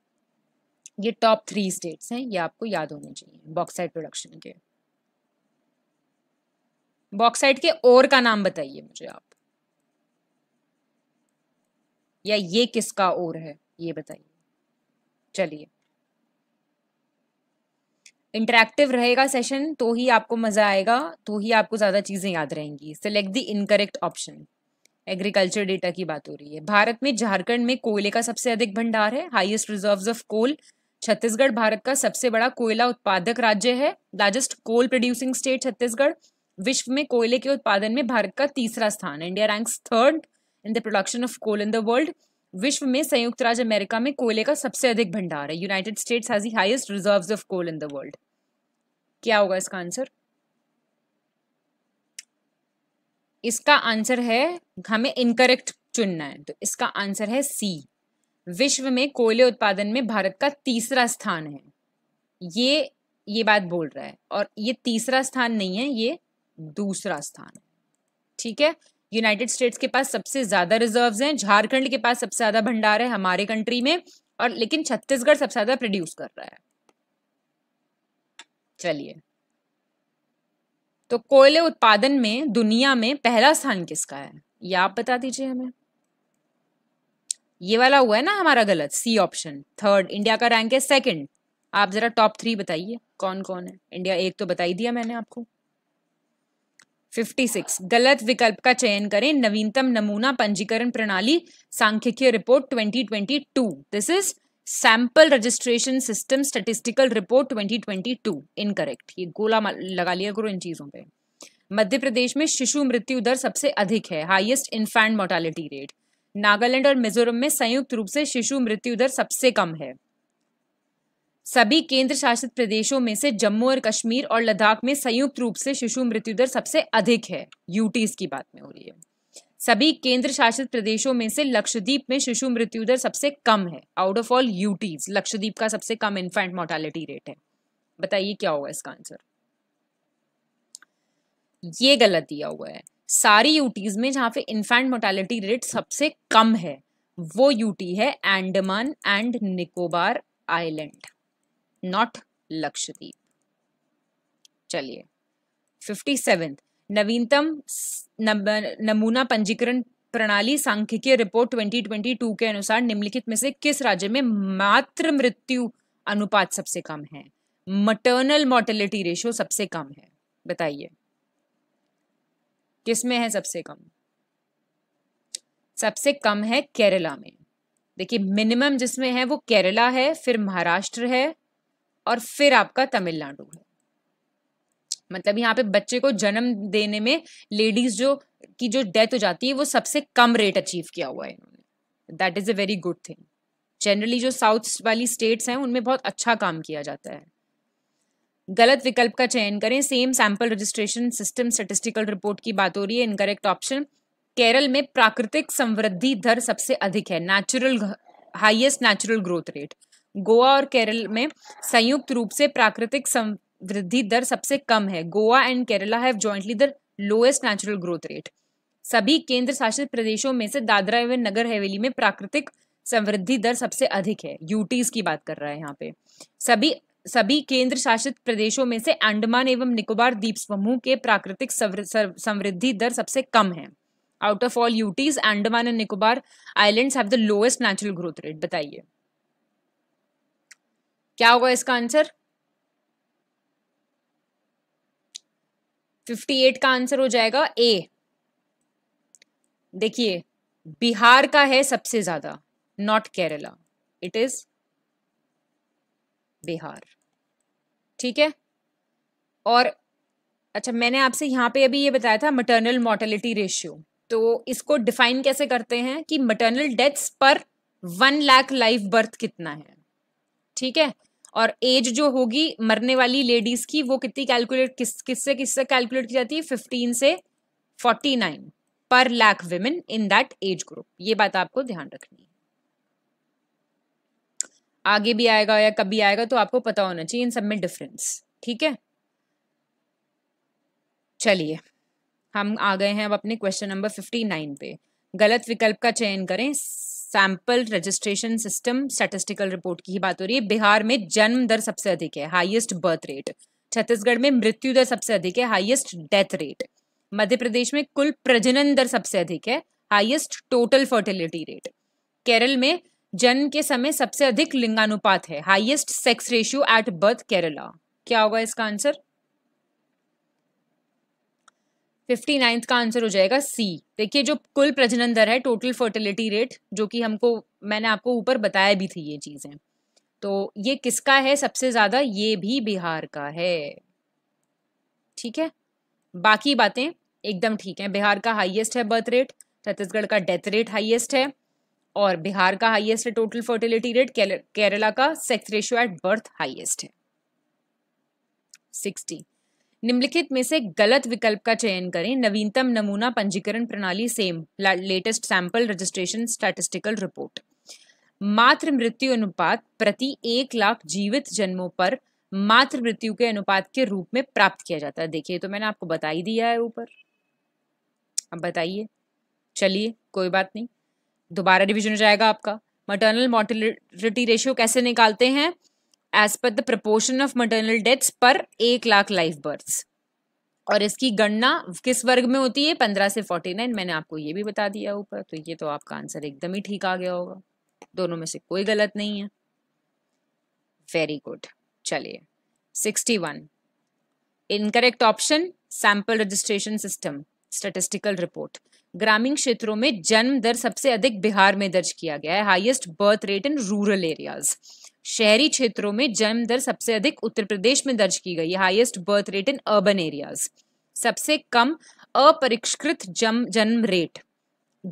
ये टॉप थ्री स्टेट्स हैं ये आपको याद होने चाहिए बॉक्साइट प्रोडक्शन के बॉक्साइट के ओर का नाम बताइए मुझे आप या ये किसका ओर है ये बताइए चलिए इंटरेक्टिव रहेगा सेशन तो ही आपको मज़ा आएगा तो ही आपको ज़्यादा चीज़ें याद रहेंगी select the incorrect option agriculture data की बात हो रही है भारत में झारखंड में कोयले का सबसे अधिक भंडार है highest reserves of coal Chhattisgarh Bharat का सबसे बड़ा कोयला उत्पादक राज्य है largest coal producing state Chhattisgarh विश्व में कोयले के उत्पादन में भारत का तीसरा स्थान India ranks third in the production of coal in the world विश्व में संयुक्त राज्य अमेरिका में कोयले का सबसे अधिक भंडार है United States has highest reserves of coal in the world क्या होगा इसका आंसर इसका आंसर है हमें इनकरेक्ट चुनना है तो इसका आंसर है सी विश्व में कोयले उत्पादन में भारत का तीसरा स्थान है ये ये बात बोल रहा है और ये तीसरा स्थान नहीं है ये दूसरा स्थान है ठीक है यूनाइटेड स्टेट्स के पास सबसे ज़्यादा रिजर्व हैं झारखंड के पास सबसे ज़्यादा भंडार है हमारे कंट्री में और लेकिन छत्तीसगढ़ सबसे ज़्यादा प्रोड्यूस कर रहा है चलिए तो कोयले उत्पादन में दुनिया में पहला स्थान किसका है ये आप बता दीजिए हमें ये वाला हुआ है ना हमारा गलत सी ऑप्शन थर्ड इंडिया का रैंक है सेकंड आप जरा टॉप थ्री बताइए कौन कौन है इंडिया एक तो बताई दिया मैंने आपको 56 गलत विकल्प का चयन करें नवीनतम नमूना पंजीकरण प्रणाली सांख्यिकीय report 2022 this is sample registration system statistical report 2022 incorrect ये गोला लगा लिया करो इन चीजों पे मध्य प्रदेश में शिशु मृत्यु दर सबसे अधिक है highest infant mortality rate Nagaland और मिजोरम में संयुक्त रूप से शिशु मृत्यु दर सबसे कम है सभी केंद्र शासित प्रदेशों में से जम्मू और कश्मीर और लद्दाख में संयुक्त रूप से शिशु मृत्यु दर सबसे अधिक है यूटीज की बात में हो रही है सभी केंद्र शासित प्रदेशों में से लक्षद्वीप में शिशु मृत्यु दर सबसे कम है out of all UTs Lakshadweep का सबसे कम इन्फेंट मोर्टालिटी रेट है बताइए क्या होगा इसका आंसर ये गलत दिया हुआ है सारी यूटीज में जहां पे इन्फेंट मोर्टेलिटी रेट सबसे कम है वो यूटी है Andaman and Nicobar island not Lakshadweep चलिए फिफ्टी सेवेंथ नवीनतम नमूना पंजीकरण प्रणाली सांख्यिकीय रिपोर्ट 2022 के अनुसार निम्नलिखित में से किस राज्य में मात्र मृत्यु अनुपात सबसे कम है मटर्नल मोर्टेलिटी रेशियो सबसे कम है बताइए किस में है सबसे कम सबसे कम है केरला में देखिए मिनिमम जिसमें है वो केरला है फिर महाराष्ट्र है और फिर आपका तमिलनाडु है मतलब यहाँ पे बच्चे को जन्म देने में लेडीज जो की जो डेथ हो जाती है वो सबसे कम रेट अचीव किया हुआ है इन्होंने that is a very good thing generally जो साउथ वाली स्टेट्स हैं उनमें बहुत अच्छा काम किया जाता है गलत विकल्प का चयन करें same sample registration system statistical report की बात हो रही है इनकरेक्ट ऑप्शन केरल में प्राकृतिक समृद्धि दर सबसे अधिक है natural highest natural growth rate Goa और केरल में संयुक्त रूप से प्राकृतिक समृद्धि दर सबसे कम है Goa and Kerala have jointly the lowest natural growth rate सभी केंद्र शासित प्रदेशों में से दादरा एवं नगर हवेली में प्राकृतिक समृद्धि दर सबसे अधिक है यूटीज की बात कर रहा है यहाँ पे सभी सभी केंद्र शासित प्रदेशों में से अंडमान एवं निकोबार द्वीप समूह के प्राकृतिक समृद्धि दर सबसे कम है out of all UTs Andaman and Nicobar islands have the lowest natural growth rate बताइए क्या होगा इसका आंसर 58 का आंसर हो जाएगा ए देखिए बिहार का है सबसे ज्यादा not Kerala it is Bihar ठीक है और अच्छा मैंने आपसे यहां पे अभी ये बताया था मटर्नल मोर्टेलिटी रेशियो तो इसको डिफाइन कैसे करते हैं कि maternal deaths per one lakh life birth कितना है ठीक है और एज जो होगी मरने वाली लेडीज की वो कितनी कैलकुलेट किस किससे किससे कैलकुलेट की जाती है फिफ्टीन से forty nine per lakh women in that age group ये बात आपको ध्यान रखनी है आगे भी आएगा या कभी आएगा तो आपको पता होना चाहिए इन सब में डिफरेंस ठीक है चलिए हम आ गए हैं अब अपने क्वेश्चन नंबर फिफ्टी नाइन पे गलत विकल्प का चयन करें sample registration system statistical report की ही बात हो रही है बिहार में जन्म दर सबसे अधिक है हाईएस्ट बर्थ रेट छत्तीसगढ़ में मृत्यु दर सबसे अधिक है highest death rate Madhya Pradesh में कुल प्रजनन दर सबसे अधिक है highest total fertility rate Kerala में जन्म के समय सबसे अधिक लिंगानुपात है highest sex ratio at birth Kerala क्या होगा इसका आंसर फिफ्टी नाइन्थ का आंसर हो जाएगा सी देखिए जो कुल प्रजनन दर है टोटल फर्टिलिटी रेट जो कि हमको मैंने आपको ऊपर बताया भी थी ये चीज़ें तो ये किसका है सबसे ज़्यादा ये भी बिहार का है ठीक है बाकी बातें एकदम ठीक है बिहार का हाईएस्ट है बर्थ रेट छत्तीसगढ़ का डेथ रेट हाईएस्ट है और बिहार का हाईएस्ट है टोटल फर्टिलिटी रेट केरला का sex ratio at birth highest है सिक्सटी निम्नलिखित में से गलत विकल्प का चयन करें नवीनतम नमूना पंजीकरण प्रणाली same latest sample registration statistical report मात्र मृत्यु अनुपात प्रति एक लाख जीवित जन्मों पर मात्र मृत्यु के अनुपात के रूप में प्राप्त किया जाता है देखिए तो मैंने आपको बता ही दिया है ऊपर अब बताइए चलिए कोई बात नहीं दोबारा रिविजन हो जाएगा आपका मटर्नल मोर्टिलिटी रेशियो कैसे निकालते हैं as per the proportion of maternal deaths per एक लाख लाइफ बर्थ्स और इसकी गणना किस वर्ग में होती है पंद्रह से फोर्टी नाइन मैंने आपको ये भी बता दिया ऊपर तो ये तो आपका आंसर एकदम ही ठीक आ गया होगा दोनों में से कोई गलत नहीं है वेरी गुड चलिए sixty one incorrect option sample registration system statistical report ग्रामीण क्षेत्रों में जन्म दर सबसे अधिक बिहार में दर्ज किया गया है highest birth rate in rural areas शहरी क्षेत्रों में जन्म दर सबसे अधिक उत्तर प्रदेश में दर्ज की गई highest birth rate in urban areas सबसे कम अपरिष्कृत जन्म जन्म रेट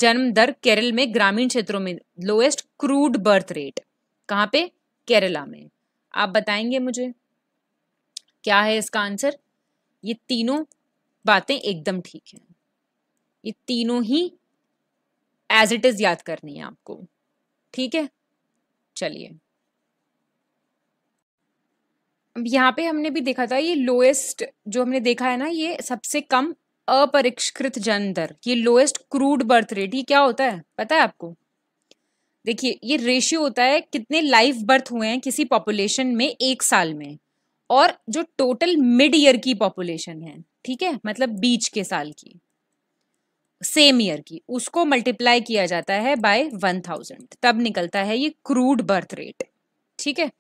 जन्म दर केरल में ग्रामीण क्षेत्रों में लोएस्ट क्रूड बर्थ रेट कहाँ पे केरला में आप बताएंगे मुझे क्या है इसका आंसर ये तीनों बातें एकदम ठीक है ये तीनों ही एज इट इज याद करनी है आपको ठीक है चलिए यहाँ पे हमने भी देखा था ये लोएस्ट जो हमने देखा है ना ये सबसे कम अपरिष्कृत जन दर ये लोएस्ट क्रूड बर्थ रेट ये क्या होता है पता है आपको देखिए ये रेशियो होता है कितने लाइफ बर्थ हुए हैं किसी पॉपुलेशन में एक साल में और जो टोटल मिड ईयर की पॉपुलेशन है ठीक है मतलब बीच के साल की सेम ईयर की उसको मल्टीप्लाई किया जाता है बाय वन थाउजेंड तब निकलता है ये क्रूड बर्थ रेट ठीक है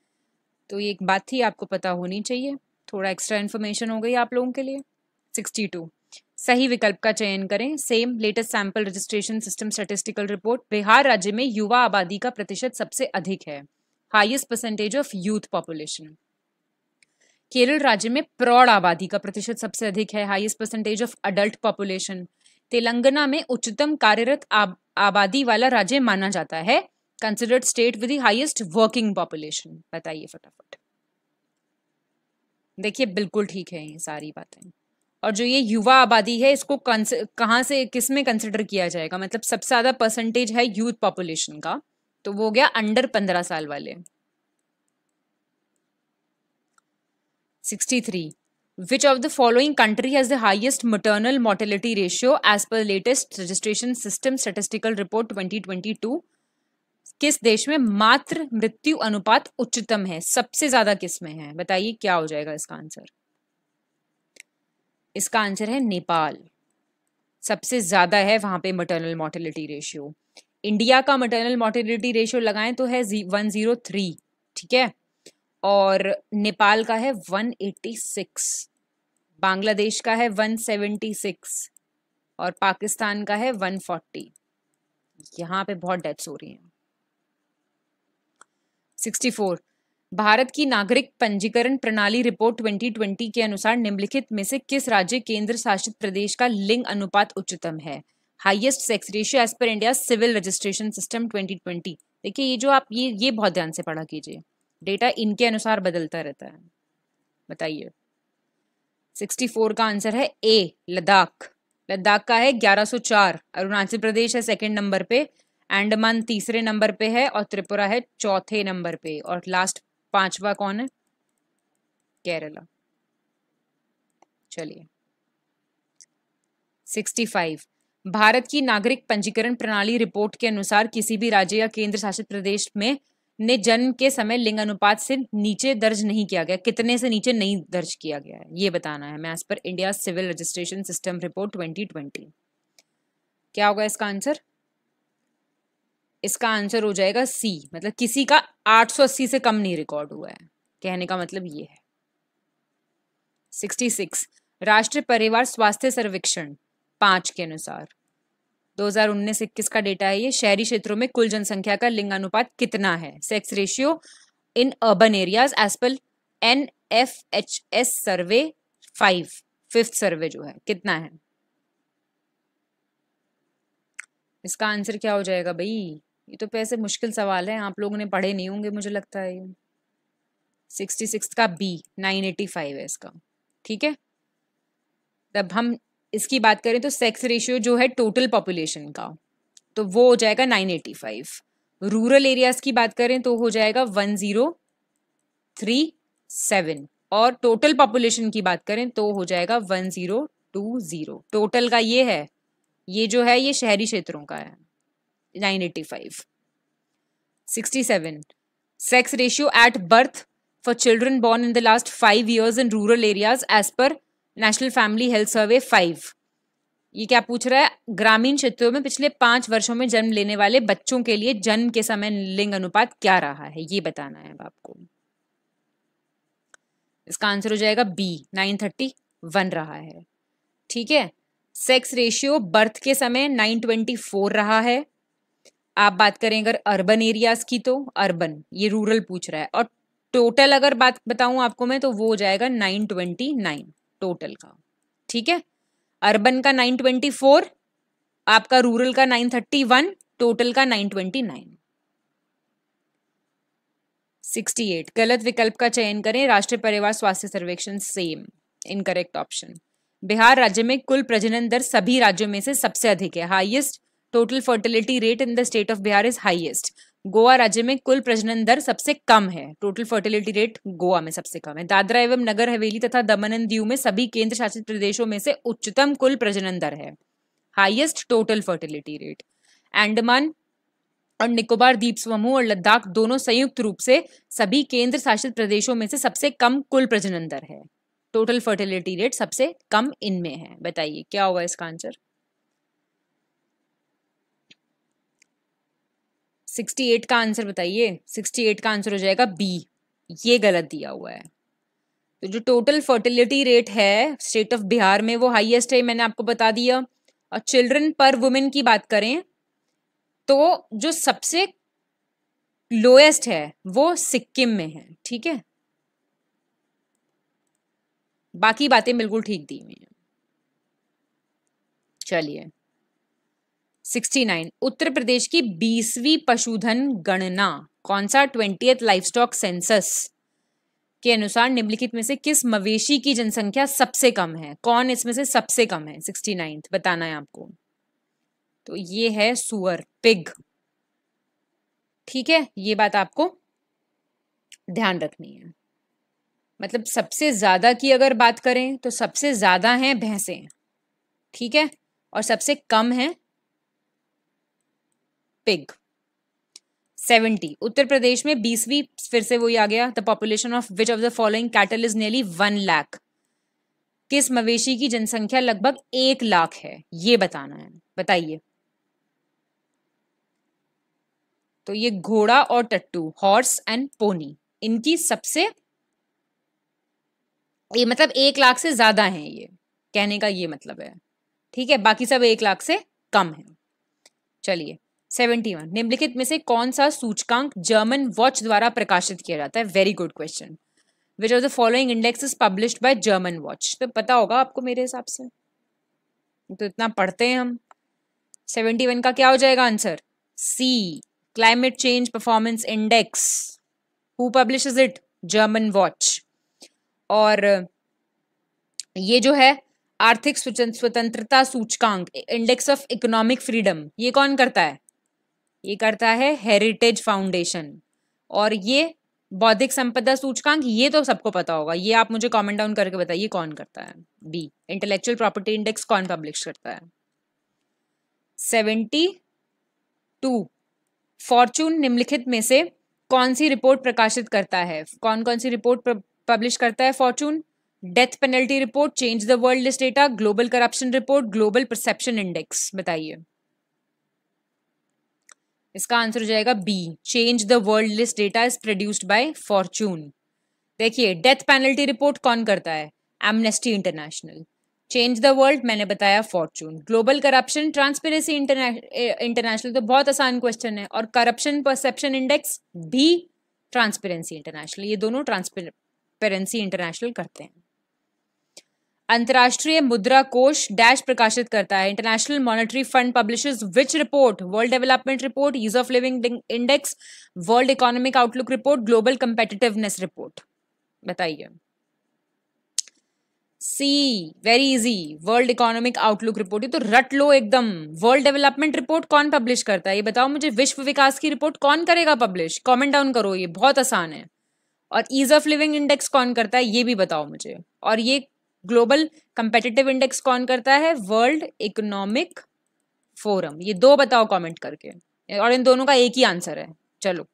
तो ये एक बात थी आपको पता होनी चाहिए थोड़ा एक्स्ट्रा इन्फॉर्मेशन हो गई आप लोगों के लिए सिक्सटी टू सही विकल्प का चयन करें same latest sample registration system statistical report Bihar राज्य में युवा आबादी का प्रतिशत सबसे अधिक है highest percentage of youth population Kerala राज्य में प्रौढ़ आबादी का प्रतिशत सबसे अधिक है highest percentage of adult population Telangana में उच्चतम कार्यरत आबादी वाला राज्य माना जाता है considered state with highest working population बताइए फटाफट देखिए बिल्कुल ठीक है ये सारी बातें और जो ये युवा आबादी है इसको कहाँ से किस में कंसिडर किया जाएगा मतलब सबसे ज़्यादा परसेंटेज है यूथ पॉपुलेशन का तो वो हो गया अंडर पंद्रह साल वाले sixty three which of the following country has the highest maternal mortality ratio as per latest registration system statistical report twenty twenty two किस देश में मात्र मृत्यु अनुपात उच्चतम है सबसे ज्यादा किस में है बताइए क्या हो जाएगा इसका आंसर इसका आंसर है नेपाल सबसे ज्यादा है वहां पे मटर्नल मोर्टेलिटी रेशियो इंडिया का मटर्नल मोर्टेलिटी रेशियो लगाएं तो है वन जीरो थ्री ठीक है और नेपाल का है वन एट्टी सिक्स बांग्लादेश का है वन सेवेंटी सिक्स और पाकिस्तान का है वन फोर्टी यहाँ पे बहुत डेथ्स हो रही हैं 64 भारत की नागरिक पंजीकरण प्रणाली रिपोर्ट 2020 के अनुसार निम्नलिखित में से किस राज्य केंद्र शासित प्रदेश का लिंग अनुपात उच्चतम है highest sex ratio as per India civil registration system 2020 देखिए ये जो आप ये ये बहुत ध्यान से पढ़ा कीजिए डेटा इनके अनुसार बदलता रहता है बताइए 64 का आंसर है ए लद्दाख लद्दाख का है 1104 अरुणाचल प्रदेश है सेकंड नंबर पे अंडमान तीसरे नंबर पे है और त्रिपुरा है चौथे नंबर पे और लास्ट पांचवा कौन है केरला चलिए सिक्सटी फाइव भारत की नागरिक पंजीकरण प्रणाली रिपोर्ट के अनुसार किसी भी राज्य या केंद्र शासित प्रदेश में ने जन्म के समय लिंग अनुपात से नीचे दर्ज नहीं किया गया कितने से नीचे नहीं दर्ज किया गया है ये बताना है मैं per India civil registration system report 2020 क्या होगा इसका आंसर इसका आंसर हो जाएगा सी मतलब किसी का 880 से कम नहीं रिकॉर्ड हुआ है कहने का मतलब ये है 66 राष्ट्रीय परिवार स्वास्थ्य सर्वेक्षण पांच के अनुसार 2019-21 का डेटा है ये शहरी क्षेत्रों में कुल जनसंख्या का लिंगानुपात कितना है sex ratio in urban areas as per N F H S survey five fifth survey जो है कितना है इसका आंसर क्या हो जाएगा भाई ये तो पैसे मुश्किल सवाल है आप लोगों ने पढ़े नहीं होंगे मुझे लगता है ये सिक्सटी सिक्स का बी नाइन एटी फाइव है इसका ठीक है तब हम इसकी बात करें तो सेक्स रेशियो जो है टोटल पॉपुलेशन का तो वो हो जाएगा nine eighty five rural areas की बात करें तो हो जाएगा वन जीरो थ्री सेवन और टोटल पॉपुलेशन की बात करें तो हो जाएगा one zero two zero total का ये है ये जो है ये शहरी क्षेत्रों का है 985 67 sex ratio at birth for children born in the last 5 years in rural areas as per National Family Health Survey 5 ये क्या पूछ रहा है ग्रामीण क्षेत्रों में पिछले पांच वर्षों में जन्म लेने वाले बच्चों के लिए जन्म के समय लिंग अनुपात क्या रहा है ये बताना है अब आपको इसका आंसर हो जाएगा बी नाइन थर्टी वन रहा है ठीक है सेक्स रेशियो बर्थ के समय नाइन ट्वेंटी फोर रहा है आप बात करें अगर अर्बन एरियाज की तो अर्बन ये रूरल पूछ रहा है और टोटल अगर बात बताऊं आपको मैं तो वो हो जाएगा नाइन ट्वेंटी नाइन टोटल का ठीक है अर्बन का नाइन ट्वेंटी फोर आपका रूरल का नाइन थर्टी वन टोटल का nine twenty nine sixty eight गलत विकल्प का चयन करें राष्ट्रीय परिवार स्वास्थ्य सर्वेक्षण सेम इनकरेक्ट ऑप्शन बिहार राज्य में कुल प्रजनन दर सभी राज्यों में से सबसे अधिक है highest total fertility rate in the state of Bihar is highest Goa राज्य में कुल प्रजनन दर सबसे कम है टोटल फर्टिलिटी रेट गोवा में सबसे कम है दादरा एवं नगर हवेली तथा दमन एंड दीव में सभी केंद्र शासित प्रदेशों में से उच्चतम कुल प्रजनन दर है highest total fertility rate Andaman और निकोबार द्वीप समूह और लद्दाख दोनों संयुक्त रूप से सभी केंद्र शासित प्रदेशों में से सबसे कम कुल प्रजनन दर है टोटल फर्टिलिटी रेट सबसे कम इनमें है बताइए क्या होगा इसका आंसर सिक्सटी एट का आंसर बताइए सिक्सटी एट का आंसर हो जाएगा बी ये गलत दिया हुआ है तो जो टोटल फर्टिलिटी रेट है स्टेट ऑफ बिहार में वो हाईएस्ट है मैंने आपको बता दिया और चिल्ड्रन पर वुमेन की बात करें तो जो सबसे लोएस्ट है वो सिक्किम में है ठीक है बाकी बातें बिल्कुल ठीक दी हुई चलिए 69 उत्तर प्रदेश की बीसवीं पशुधन गणना कौन सा ट्वेंटी लाइफ स्टॉक सेंसस के अनुसार निम्नलिखित में से किस मवेशी की जनसंख्या सबसे कम है कौन इसमें से सबसे कम है सिक्सटी नाइन्थ बताना है आपको तो ये है सुअर पिग ठीक है ये बात आपको ध्यान रखनी है मतलब सबसे ज्यादा की अगर बात करें तो सबसे ज्यादा है भैंसे ठीक है और सबसे कम है पिग सेवेंटी उत्तर प्रदेश में बीसवीं फिर से वही आ गया the population of which of the following cattle is nearly one lakh किस मवेशी की जनसंख्या लगभग एक लाख है ये बताना है बताइए तो ये घोड़ा और टट्टू हॉर्स एंड पोनी इनकी सबसे ये मतलब एक लाख से ज्यादा हैं ये कहने का ये मतलब है ठीक है बाकी सब एक लाख से कम है चलिए सेवेंटी वन निम्नलिखित में से कौन सा सूचकांक जर्मन वॉच द्वारा प्रकाशित किया जाता है very good question which are the following index is publish by German watch तो पता होगा आपको मेरे हिसाब से तो इतना पढ़ते हैं हम सेवेंटी वन का क्या हो जाएगा answer C climate change performance index who publish it German watch और ये जो है आर्थिक स्वतंत्रता सूचकांक इंडेक्स ऑफ इकोनॉमिक फ्रीडम ये कौन करता है ये करता है हेरिटेज फाउंडेशन और ये बौद्धिक संपदा सूचकांक ये तो सबको पता होगा ये आप मुझे कमेंट डाउन करके बताइए कौन करता है बी इंटेलेक्चुअल प्रॉपर्टी इंडेक्स कौन पब्लिश करता है सेवेंटी टू फॉर्चून निम्नलिखित में से कौन सी रिपोर्ट प्रकाशित करता है कौन कौन सी रिपोर्ट पब्लिश करता है fortune death penalty report change the world list data global corruption report global perception index बताइए इसका आंसर हो जाएगा B change the world list data is produced by fortune देखिए डेथ पेनल्टी रिपोर्ट कौन करता है Amnesty International change the world मैंने बताया fortune global corruption transparency international तो बहुत आसान क्वेश्चन है और करप्शन परसेप्शन इंडेक्स भी ट्रांसपेरेंसी इंटरनेशनल ये दोनों ट्रांसपेरेंसी इंटरनेशनल करते हैं अंतर्राष्ट्रीय मुद्रा कोष डैश प्रकाशित करता है international monetary fund publishes which report world development report ease of living index world economic outlook report global competitiveness report बताइए C very easy world economic outlook report ये तो रट लो एकदम वर्ल्ड डेवलपमेंट रिपोर्ट कौन पब्लिश करता है ये बताओ मुझे विश्व विकास की रिपोर्ट कौन करेगा पब्लिश कमेंट डाउन करो ये बहुत आसान है और ईज ऑफ लिविंग इंडेक्स कौन करता है ये भी बताओ मुझे और ये ग्लोबल कंपेटिटिव इंडेक्स कौन करता है वर्ल्ड इकोनॉमिक फोरम ये दो बताओ कमेंट करके और इन दोनों का एक ही आंसर है चलो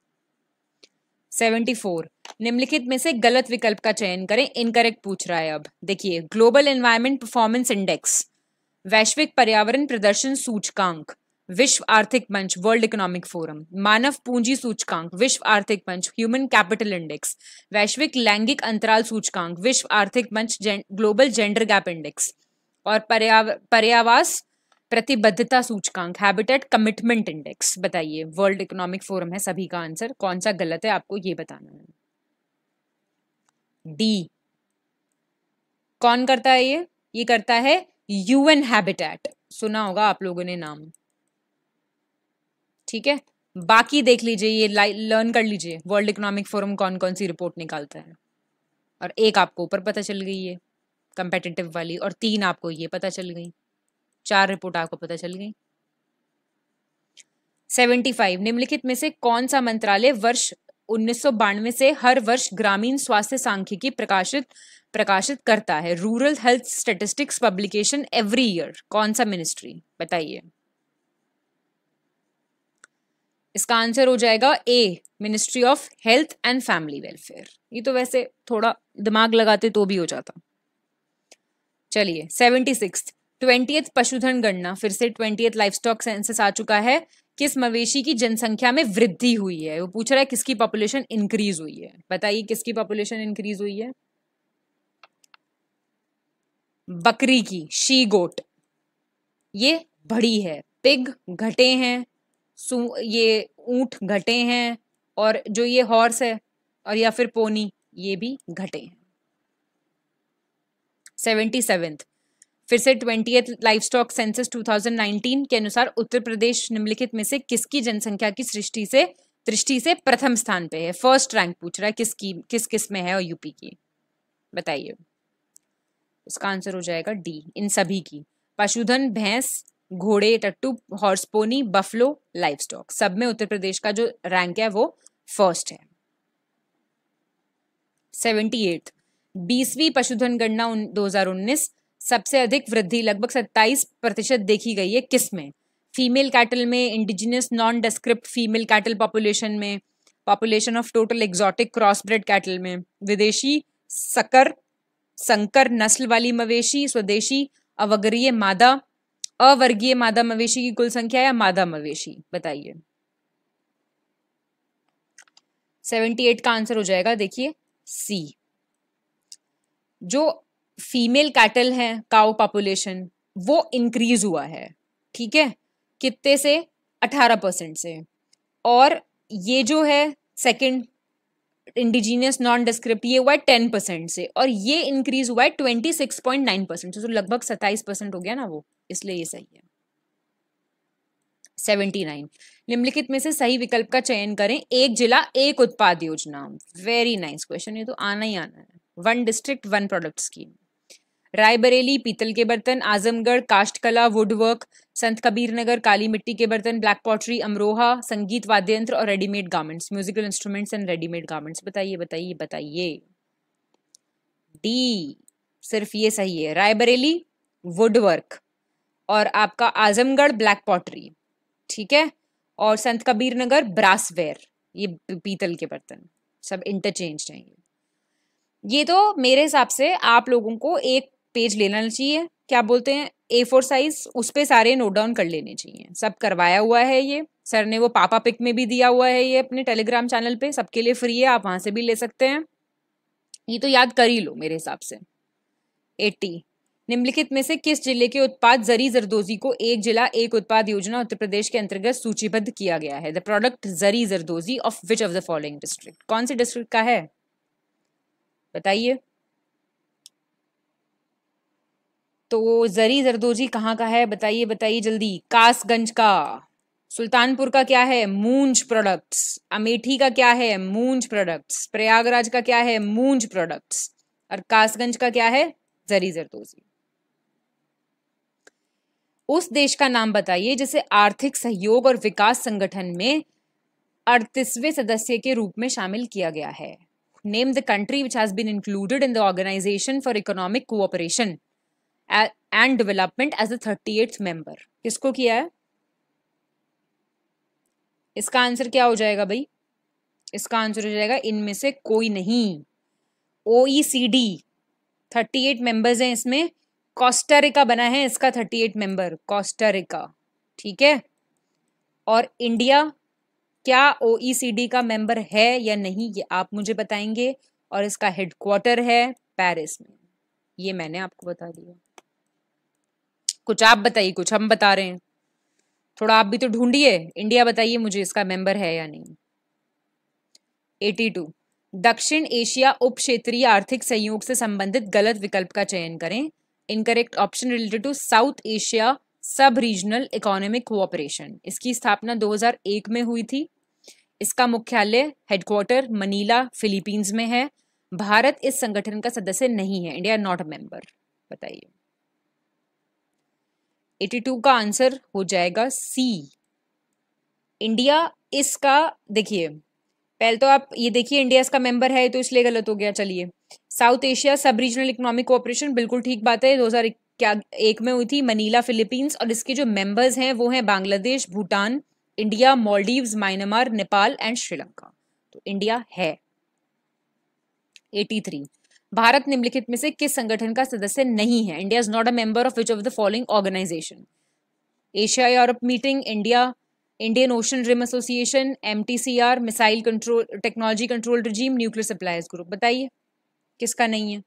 सेवेंटी फोर निम्नलिखित में से गलत विकल्प का चयन करें इनकरेक्ट पूछ रहा है अब देखिए ग्लोबल एनवायरमेंट परफॉर्मेंस इंडेक्स वैश्विक पर्यावरण प्रदर्शन सूचकांक विश्व आर्थिक मंच वर्ल्ड इकोनॉमिक फोरम मानव पूंजी सूचकांक विश्व आर्थिक मंच ह्यूमन कैपिटल इंडेक्स वैश्विक लैंगिक अंतराल सूचकांक विश्व आर्थिक मंच जें, ग्लोबल जेंडर गैप इंडेक्स और पर्यावास प्रतिबद्धता सूचकांक हैबिटेट कमिटमेंट इंडेक्स बताइए वर्ल्ड इकोनॉमिक फोरम है सभी का आंसर कौन सा गलत है आपको ये बताना है डी कौन करता है ये ये करता है यूएन हैबिटेट सुना होगा आप लोगों ने नाम ठीक है बाकी देख लीजिए ये लर्न कर लीजिए वर्ल्ड इकोनॉमिक फोरम कौन कौन सी रिपोर्ट निकालता है और एक आपको ऊपर पता चल गई है कंपेटिटिव वाली और तीन आपको ये पता चल गई चार रिपोर्ट आपको पता चल गई सेवेंटी फाइव निम्नलिखित में से कौन सा मंत्रालय वर्ष उन्नीस से हर वर्ष ग्रामीण स्वास्थ्य सांख्यिकी प्रकाशित प्रकाशित करता है rural health statistics publication every year कौन सा मिनिस्ट्री बताइए इसका आंसर हो जाएगा A ministry of health and family welfare ये तो वैसे थोड़ा दिमाग लगाते तो भी हो जाता चलिए सेवेंटी सिक्स ट्वेंटी पशुधन गणना फिर से ट्वेंटी लाइफ स्टॉक सेंसस आ चुका है किस मवेशी की जनसंख्या में वृद्धि हुई है वो पूछ रहा है किसकी पॉपुलेशन इंक्रीज हुई है बताइए किसकी पॉपुलेशन इंक्रीज हुई है बकरी की शी गोट ये बड़ी है पिग घटे हैं ये ऊंट घटे हैं और जो ये हॉर्स है और या फिर पोनी ये भी घटे हैं सेवेंटी सेवेंथ फिर से ट्वेंटी लाइफ स्टॉक सेंसस 2019 के अनुसार उत्तर प्रदेश निम्नलिखित में से किसकी जनसंख्या की सृष्टि से दृष्टि से प्रथम स्थान पे है फर्स्ट रैंक पूछ रहा है किसकी किस किस में है और यूपी की बताइए उसका आंसर हो जाएगा डी इन सभी की पशुधन भैंस घोड़े टट्टू horse pony buffalo livestock सब में उत्तर प्रदेश का जो रैंक है वो फर्स्ट है सेवेंटी एट बीसवीं पशुधन गणना 2019 सबसे अधिक वृद्धि लगभग सत्ताईस प्रतिशत देखी गई है किस में फीमेल कैटल में indigenous non descript female cattle population में population of total exotic crossbred cattle में विदेशी सकर संकर नस्ल वाली मवेशी स्वदेशी अवगरीय मादा अवर्गीय मादा मवेशी की कुल संख्या या मादा मवेशी बताइए 78 का आंसर हो जाएगा देखिए सी जो फीमेल कैटल है काउ पॉपुलेशन वो इंक्रीज हुआ है ठीक है कितने से 18 परसेंट से और ये जो है सेकंड इंडिजीनियस नॉन डिस्क्रिप्ट ये हुआ है टेन परसेंट से और ये इंक्रीज हुआ है twenty six point nine percent तो लगभग सत्ताईस परसेंट हो गया ना वो इसलिए ये सही है सेवेंटी नाइन निम्नलिखित में से सही विकल्प का चयन करें एक जिला एक उत्पाद योजना वेरी नाइस क्वेश्चन ये तो आना ही आना है one district one product scheme Raebareli पीतल के बर्तन आजमगढ़ काष्ठकला वुडवर्क संत कबीर नगर काली मिट्टी के बर्तन ब्लैक पॉटरी अमरोहा संगीत वाद्य यंत्र और readymade garments musical instruments and readymade garments बताइए बताइए बताइए डी सिर्फ ये सही है रायबरेली वुडवर्क और आपका आजमगढ़ ब्लैक पॉटरी ठीक है और संत कबीर नगर ब्रासवेयर ये पीतल के बर्तन सब इंटरचेंज रहेंगे ये तो मेरे हिसाब से आप लोगों को एक पेज लेना चाहिए क्या बोलते हैं ए फोर साइज उस पर सारे नोट डाउन कर लेने चाहिए सब करवाया हुआ है ये सर ने वो पापा पिक में भी दिया हुआ है ये अपने टेलीग्राम चैनल पे सबके लिए फ्री है आप वहाँ से भी ले सकते हैं ये तो याद कर ही लो मेरे हिसाब से एट्टी निम्नलिखित में से किस जिले के उत्पाद जरी जरदोजी को एक जिला एक उत्पाद योजना उत्तर प्रदेश के अंतर्गत सूचीबद्ध किया गया है the product zari zardozi of which of the following district कौन से डिस्ट्रिक्ट का है बताइए तो जरी जरदोजी कहाँ का है बताइए बताइए जल्दी कासगंज का सुल्तानपुर का क्या है मूंज प्रोडक्ट्स अमेठी का क्या है मूंज प्रोडक्ट्स प्रयागराज का क्या है मूंज प्रोडक्ट्स और कासगंज का क्या है जरी जरदोजी उस देश का नाम बताइए जिसे आर्थिक सहयोग और विकास संगठन में अड़तीसवें सदस्य के रूप में शामिल किया गया है name the country which has been included in the organization for economic cooperation and development as a thirty eight member किसको किया है इसका आंसर क्या हो जाएगा भाई इसका आंसर हो जाएगा इनमें से कोई नहीं O E C D thirty eight members हैं इसमें कोस्टारिका बना है इसका थर्टी एट मेंबर कोस्टारिका ठीक है और इंडिया क्या ओ e का मेंबर है या नहीं ये आप मुझे बताएंगे और इसका हेडक्वार्टर है पेरिस में ये मैंने आपको बता दिया कुछ आप बताइए कुछ हम बता रहे हैं थोड़ा आप भी तो ढूंढिए इंडिया बताइए मुझे इसका मेंबर है या नहीं 82 दक्षिण एशिया उप क्षेत्रीय आर्थिक सहयोग से संबंधित गलत विकल्प का चयन करें incorrect option related to South Asia sub regional economic cooperation इसकी स्थापना 2001 में हुई थी इसका मुख्यालय हेडक्वार्टर मनीला फिलीपींस में है भारत इस संगठन का सदस्य नहीं है इंडिया नॉट अ मेंबर बताइए 82 का आंसर हो जाएगा सी इंडिया इसका देखिए पहले तो आप ये देखिए इंडिया इसका मेंबर है तो इसलिए गलत हो गया चलिए South Asia sub regional economic cooperation बिल्कुल ठीक बात है दो एक में हुई थी मनीला फिलीपींस और इसके जो मेंबर्स हैं वो हैं Bangladesh Bhutan India Maldive Myanmar Nepal and Sri Lanka तो इंडिया है 83 भारत निम्नलिखित में से किस संगठन का सदस्य नहीं है India is not a member of which of the following organization Asia Europe meeting India Indian ocean rim association M missile control technology control regime nuclear suppliers group बताइए किसका नहीं है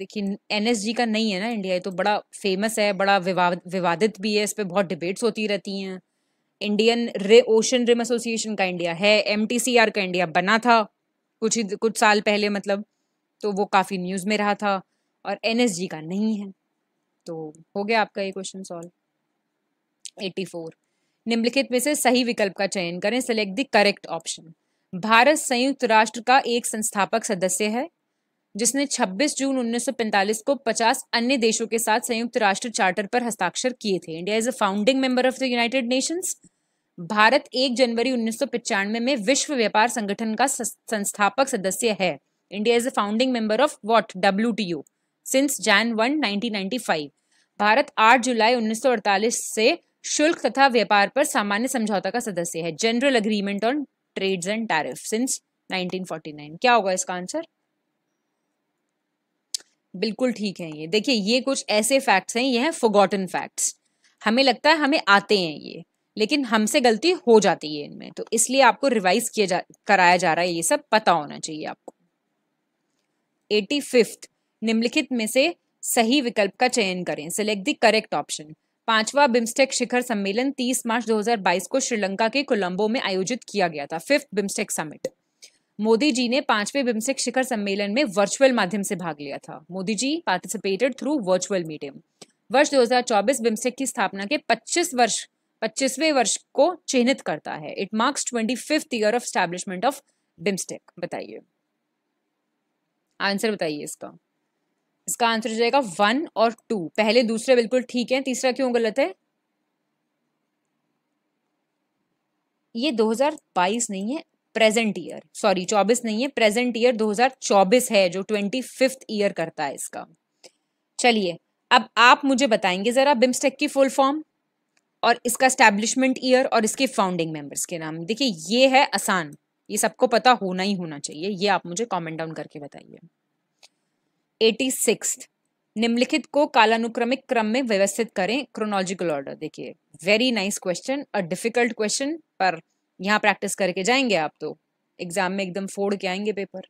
देखिए एनएसजी का नहीं है ना इंडिया ये तो बड़ा फेमस है बड़ा विवाद विवादित भी है इस पर बहुत डिबेट्स होती रहती हैं इंडियन रे ओशन रिम एसोसिएशन का इंडिया है एम का इंडिया बना था कुछ ही कुछ साल पहले मतलब तो वो काफ़ी न्यूज़ में रहा था और एन का नहीं है तो हो गया आपका ये क्वेश्चन सॉल्व 84 निम्नलिखित में से सही विकल्प का चयन करें select the correct option Bharat संयुक्त राष्ट्र का एक संस्थापक सदस्य है जिसने 26 जून 1945 को 50 अन्य देशों के साथ संयुक्त राष्ट्र चार्टर पर हस्ताक्षर किए थे India is a founding member of the United Nations Bharat 1 जनवरी उन्नीस में विश्व व्यापार संगठन का संस्थापक सदस्य है India is a founding member of what W T O since Jan one nineteen Bharat 8 जुलाई 1948 से शुल्क तथा व्यापार पर सामान्य समझौता का सदस्य है general agreement on trades and tariff since 1949 क्या होगा इसका आंसर बिल्कुल ठीक है ये देखिए ये कुछ ऐसे फैक्ट्स हैं ये हैं फोगॉटन फैक्ट्स हमें लगता है हमें आते हैं ये लेकिन हमसे गलती हो जाती है इनमें तो इसलिए आपको रिवाइज किया जा कराया जा रहा है ये सब पता होना चाहिए आपको एटी निम्नलिखित में से सही विकल्प का चयन करें सिलेक्ट द करेक्ट ऑप्शन पांचवा बिम्स्टेक शिखर सम्मेलन 30 मार्च 2022 को श्रीलंका के कोलंबो में आयोजित किया गया था fifth BIMSTEC summit Modi ji ने पांचवें बिम्स्टेक शिखर सम्मेलन में वर्चुअल माध्यम से भाग लिया था Modi ji participated through virtual medium वर्ष 2024 बिम्स्टेक की स्थापना के 25 वर्ष पच्चीसवें वर्ष को चिन्हित करता है it marks twenty year of establishment of BIMSTEC बताइए आंसर बताइए इसका इसका आंसर हो जाएगा वन और टू पहले दूसरे बिल्कुल ठीक है तीसरा क्यों गलत है ये 2022 नहीं है प्रेजेंट ईयर सॉरी 24 नहीं है प्रेजेंट ईयर 2024 है जो ट्वेंटी फिफ्थ ईयर करता है इसका चलिए अब आप मुझे बताएंगे ज़रा बिम्स्टेक की फुल फॉर्म और इसका स्टैब्लिशमेंट ईयर और इसके फाउंडिंग मेंबर्स के नाम देखिए ये है आसान ये सबको पता होना ही होना चाहिए ये आप मुझे कमेंट डाउन करके बताइए एटी सिक्स निम्नलिखित को कालानुक्रमिक क्रम में व्यवस्थित करें क्रोनोलॉजिकल ऑर्डर देखिए very nice question a difficult question पर यहाँ प्रैक्टिस करके जाएंगे आप तो एग्जाम में एकदम फोड़ के आएंगे पेपर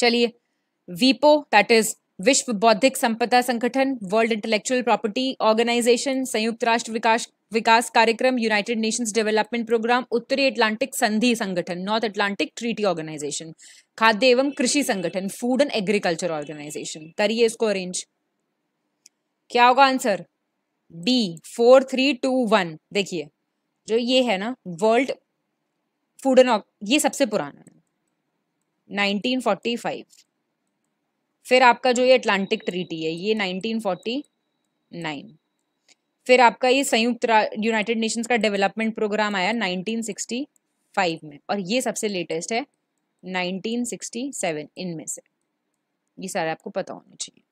चलिए वीपो दैट इज विश्व बौद्धिक संपदा संगठन वर्ल्ड इंटेलेक्चुअल प्रॉपर्टी ऑर्गेनाइजेशन संयुक्त राष्ट्र विकास विकास कार्यक्रम यूनाइटेड नेशंस डेवलपमेंट प्रोग्राम उत्तरी अटलांटिक संधि संगठन नॉर्थ अटलांटिक ट्रीटी ऑर्गेनाइजेशन खाद्य एवं कृषि संगठन फूड एंड एग्रीकल्चर ऑर्गेनाइजेशन करिए इसको अरेंज क्या होगा answer B four three two one देखिए जो ये है ना वर्ल्ड फूड एंड ये सबसे पुराना है 1945 फिर आपका जो ये अटलांटिक ट्रीटी है ये 1949 फिर आपका ये संयुक्त यूनाइटेड नेशंस का डेवलपमेंट प्रोग्राम आया 1965 में और ये सबसे लेटेस्ट है 1967 इनमें से ये सारे आपको पता होने चाहिए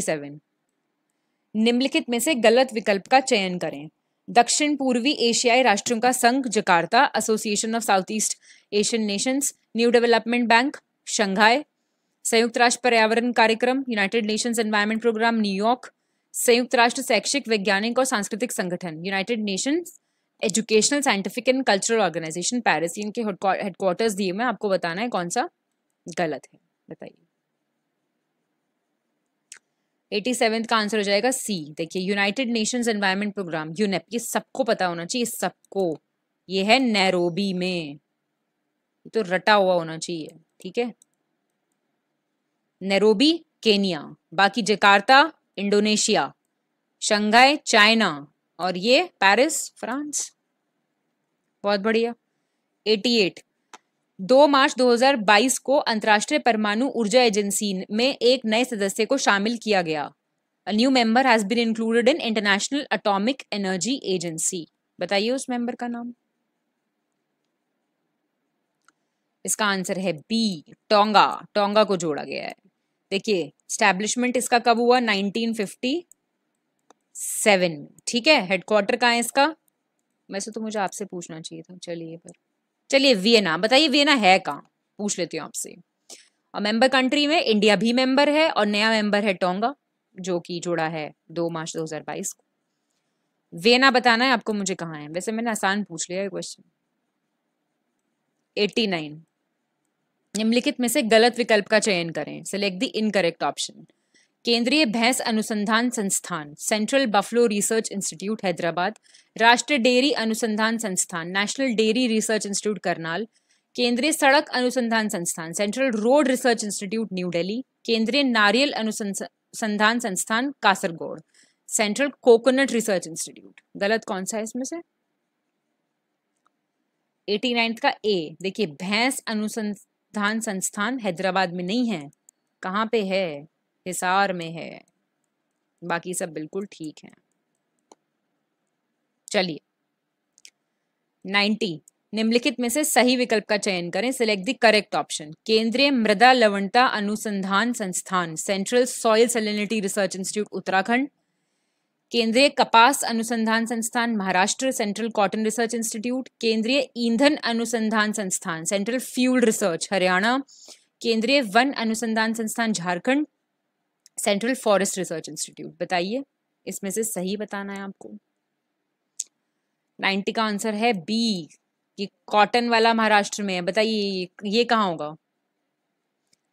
87 निम्नलिखित में से गलत विकल्प का चयन करें दक्षिण पूर्वी एशियाई राष्ट्रों का संघ Jakarta association of South East Asian nations new development bank Shanghai संयुक्त राष्ट्र पर्यावरण कार्यक्रम United Nations environment program New York संयुक्त राष्ट्र शैक्षिक वैज्ञानिक और सांस्कृतिक संगठन United Nations educational scientific and cultural organization Paris इनके हेडक्वार्टर्स दिए मैं आपको बताना है कौन सा गलत है बताइए एटी सेवेंथ का आंसर हो जाएगा सी देखिए United Nations environment program UNEP ये सबको पता होना चाहिए सबको ये है नैरोबी में तो रटा हुआ होना चाहिए ठीक है नैरोबी केनिया बाकी जकार्ता इंडोनेशिया शंघाई चाइना और ये पेरिस फ्रांस बहुत बढ़िया 88 दो मार्च 2022 को अंतर्राष्ट्रीय परमाणु ऊर्जा एजेंसी में एक नए सदस्य को शामिल किया गया a new member has been included in international atomic energy agency बताइए उस मेंबर का नाम इसका आंसर है बी टोंगा टोंगा को जोड़ा गया है देखिए स्टैब्लिशमेंट इसका कब हुआ 1957 ठीक है हेडक्वार्टर कहाँ है इसका वैसे तो मुझे आपसे पूछना चाहिए था चलिए पर चलिए वियना बताइए वियना है कहाँ पूछ लेती हूँ आपसे और मेंबर कंट्री में इंडिया भी मेंबर है और नया मेंबर है टोंगा जो कि जुड़ा है दो मार्च 2022 को वेना बताना है आपको मुझे कहाँ है वैसे मैंने आसान पूछ लिया है क्वेश्चन 89 निम्नलिखित में से गलत विकल्प का चयन करें सिलेक्ट द इनकरेक्ट ऑप्शन केंद्रीय भैंस अनुसंधान संस्थान central buffalo research institute Hyderabad राष्ट्रीय डेयरी अनुसंधान संस्थान national dairy research institute Karnal केंद्रीय सड़क अनुसंधान संस्थान central road research institute new Delhi केंद्रीय नारियल अनुसंधान संस्थान Kasaragod central coconut research institute गलत कौन सा है इसमें से एटी नाइन्थ का ए देखिए भैंस अनुसंधान धान संस्थान हैदराबाद में नहीं है कहाँ पे है हिसार में है बाकी सब बिल्कुल ठीक है चलिए नाइन्टी निम्नलिखित में से सही विकल्प का चयन करें सिलेक्ट द करेक्ट ऑप्शन केंद्रीय मृदा लवणता अनुसंधान संस्थान central soil salinity research institute Uttarakhand केंद्रीय कपास अनुसंधान संस्थान Maharashtra central cotton research institute केंद्रीय ईंधन अनुसंधान संस्थान सेंट्रल फ्यूल रिसर्च हरियाणा केंद्रीय वन अनुसंधान संस्थान Jharkhand central forest research institute बताइए इसमें से सही बताना है आपको नाइन्टी का आंसर है बी ये कॉटन वाला महाराष्ट्र में है बताइए ये कहाँ होगा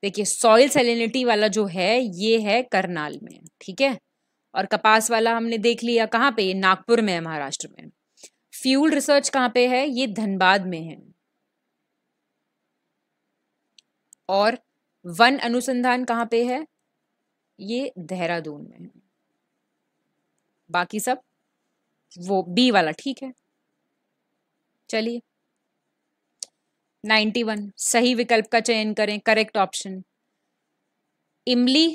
देखिए सॉइल सेलिनिटी वाला जो है ये है करनाल में ठीक है और कपास वाला हमने देख लिया कहाँ पे नागपुर में है महाराष्ट्र में फ्यूल रिसर्च कहाँ पे है ये धनबाद में है और वन अनुसंधान कहाँ पे है ये देहरादून में है बाकी सब वो बी वाला ठीक है चलिए 91 सही विकल्प का चयन करें करेक्ट ऑप्शन इमली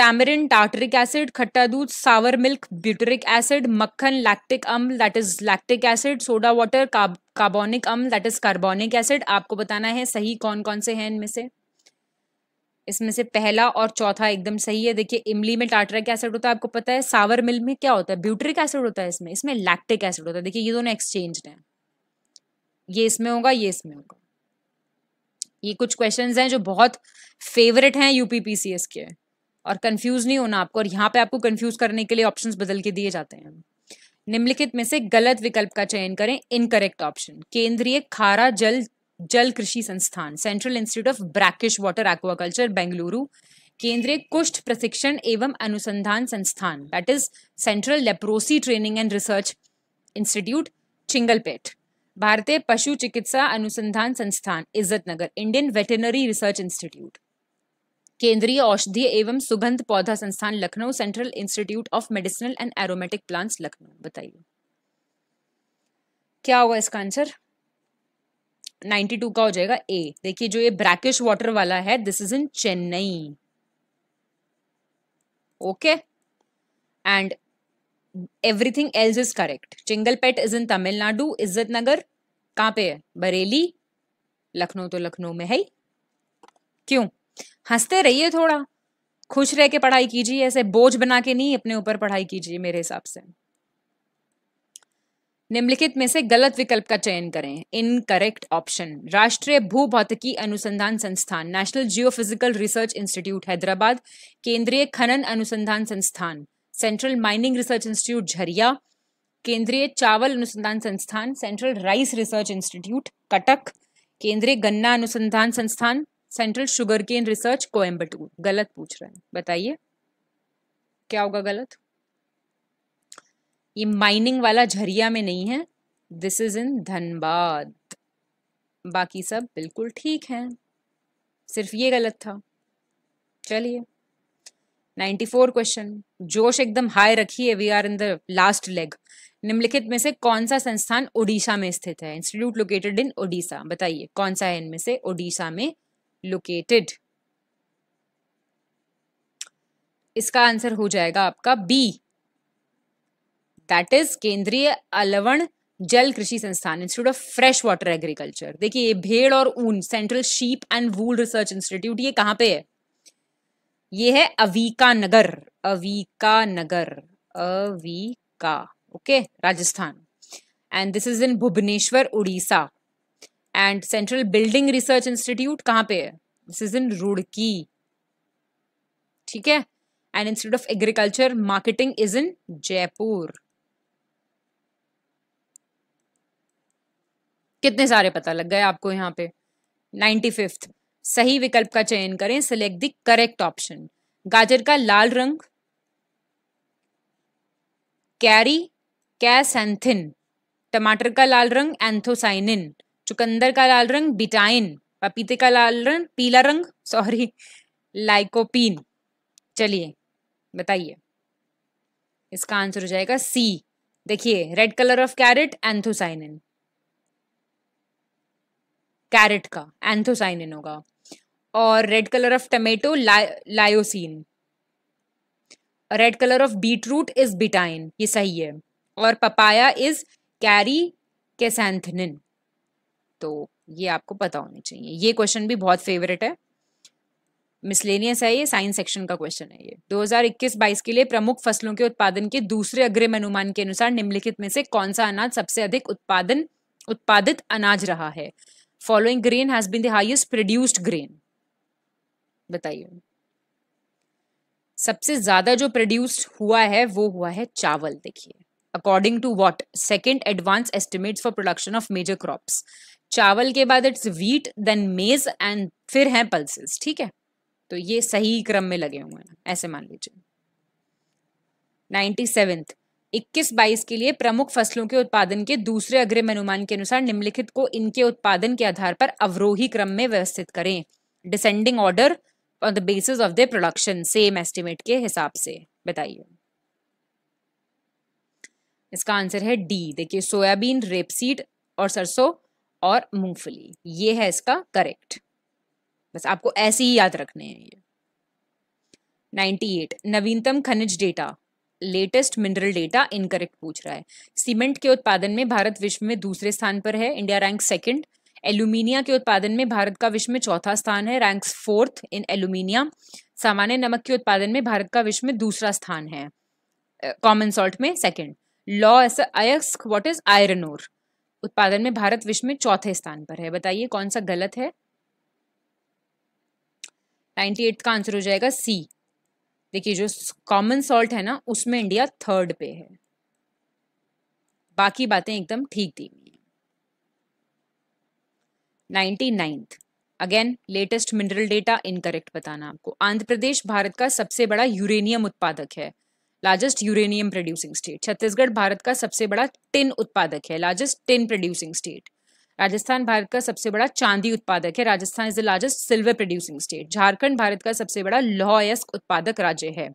टैमरिन टाटरिक एसिड खट्टा दूध सावर मिल्क ब्यूटरिक एसिड मक्खन लैक्टिक अम्ल that is lactic acid soda water carbonic अम्ल दैट इज कार्बोनिक एसिड आपको बताना है सही कौन कौन से हैं इनमें से इसमें से पहला और चौथा एकदम सही है देखिए इमली में टाटरिक एसिड होता है आपको पता है सावर मिल्क में क्या होता है ब्यूटरिक एसिड होता है इसमें इसमें लैक्टिक एसिड होता है देखिए ये दोनों एक्सचेंज हैं ये इसमें होगा ये इसमें होगा ये कुछ क्वेश्चंस हैं जो बहुत फेवरेट हैं यूपीपीसीएस के और कंफ्यूज नहीं होना आपको और यहाँ पे आपको कंफ्यूज करने के लिए ऑप्शंस बदल के दिए जाते हैं निम्नलिखित में से गलत विकल्प का चयन करें इनकरेक्ट ऑप्शन केंद्रीय खारा जल जल कृषि संस्थान central institute of brackish water aquaculture Bengaluru केंद्रीय कुष्ठ प्रशिक्षण एवं अनुसंधान संस्थान that is central leprosy training and research institute Chingleput भारतीय पशु चिकित्सा अनुसंधान संस्थान Izatnagar Indian veterinary research institute केंद्रीय औषधीय एवं सुगंध पौधा संस्थान Lucknow central institute of medicinal and aromatic plants Lucknow बताइए क्या होगा इसका आंसर 92 का हो जाएगा ए देखिए जो ये ब्रैकिश वाटर वाला है this is in Chennai okay and everything else is correct Chingleput is in Tamil Nadu Izatnagar कहां पे है बरेली लखनऊ तो लखनऊ में है क्यों हंसते रहिए थोड़ा खुश रह के पढ़ाई कीजिए ऐसे बोझ बना के नहीं अपने ऊपर पढ़ाई कीजिए मेरे हिसाब से निम्नलिखित में से गलत विकल्प का चयन करें इन करेक्ट ऑप्शन राष्ट्रीय भू भौतिकी अनुसंधान संस्थान national geophysical research institute Hyderabad केंद्रीय खनन अनुसंधान संस्थान central mining research institute Jharia केंद्रीय चावल अनुसंधान संस्थान central rice research institute Cuttack केंद्रीय गन्ना अनुसंधान संस्थान central sugarcane research Coimbatore गलत पूछ रहा है बताइए क्या होगा गलत ये माइनिंग वाला झरिया में नहीं है दिस इज इन धनबाद बाकी सब बिल्कुल ठीक है सिर्फ ये गलत था चलिए 94 क्वेश्चन जोश एकदम हाई है we are in the last leg निम्नलिखित में से कौन सा संस्थान ओडिशा में स्थित है इंस्टीट्यूट लोकेटेड इन ओडिशा बताइए कौन सा है इनमें से ओडिशा में लोकेटेड इसका आंसर हो जाएगा आपका बी दैट इज केंद्रीय अलवण जल कृषि संस्थान institute of fresh water agriculture देखिए ये भेड़ और ऊन central sheep and wool research institute ये कहां पे है ये है Avikanagar Avikanagar Avika okay Rajasthan and this is in Bhubaneswar Orissa and central building research institute कहाँ पे है दिस इज इन रुड़की ठीक है and institute of agriculture marketing is in Jaipur कितने सारे पता लग गए आपको यहाँ पे नाइन्टी फिफ्थ सही विकल्प का चयन करें सिलेक्ट द करेक्ट ऑप्शन गाजर का लाल रंग कैरी कैसेंथिन टमाटर का लाल रंग एंथोसाइनिन चुकंदर का लाल रंग बिटाइन पपीते का लाल रंग पीला रंग सॉरी लाइकोपीन चलिए बताइए इसका आंसर हो जाएगा सी देखिए red colour of carrot anthocyanin carrot का एंथोसाइनिन होगा और red colour of tomato lycopene red colour of beetroot is betaine ये सही है और पपाया इज कैरी कैसेंथनिन तो ये आपको पता होनी चाहिए ये क्वेश्चन भी बहुत फेवरेट है मिसलेनियस है ये साइंस सेक्शन का क्वेश्चन है ये 2021-22 के लिए प्रमुख फसलों के उत्पादन के दूसरे अग्रिम अनुमान के अनुसार निम्नलिखित में से कौन सा अनाज सबसे अधिक उत्पादन उत्पादित अनाज रहा है following grain has been the highest produced grain बताइए सबसे ज्यादा जो प्रोड्यूस्ड हुआ है वो हुआ है चावल देखिए according to what second advance estimate for production of major crop चावल के बाद it's wheat then maize and फिर है पल्सेस ठीक है तो ये सही क्रम में लगे हुए हैं ऐसे मान लीजिए नाइन्टी सेवेंथ इक्कीस बाईस के लिए प्रमुख फसलों के उत्पादन के दूसरे अग्रिम अनुमान के अनुसार निम्नलिखित को इनके उत्पादन के आधार पर अवरोही क्रम में व्यवस्थित करें descending order on the basis of the production same estimate के हिसाब से बताइए इसका आंसर है डी देखिए सोयाबीन रेपसीड और सरसों और मूंगफली ये है इसका करेक्ट बस आपको ऐसे ही याद रखने हैं ये 98 नवीनतम खनिज data latest mineral data incorrect पूछ रहा है सीमेंट के उत्पादन में भारत विश्व में दूसरे स्थान पर है इंडिया रैंक सेकंड एल्यूमिनिया के उत्पादन में भारत का विश्व में चौथा स्थान है रैंक फोर्थ इन एल्यूमिनिया सामान्य नमक के उत्पादन में भारत का विश्व में दूसरा स्थान है कॉमन uh, सॉल्ट में सेकेंड लॉ एस अयस्क वॉट इज आयरन ओर उत्पादन में भारत विश्व में चौथे स्थान पर है बताइए कौन सा गलत है नाइन्टी एट का आंसर हो जाएगा सी देखिए जो कॉमन सॉल्ट है ना उसमें इंडिया थर्ड पे है बाकी बातें एकदम ठीक दी हुई ninety ninth again latest mineral data incorrect बताना आपको आंध्र प्रदेश भारत का सबसे बड़ा यूरेनियम उत्पादक है largest uranium producing state Chhattisgarh Bharat का सबसे बड़ा टिन उत्पादक है largest tin producing state Rajasthan Bharat का सबसे बड़ा चांदी उत्पादक है Rajasthan is the largest silver producing state Jharkhand Bharat का सबसे बड़ा लौह उत्पादक राज्य है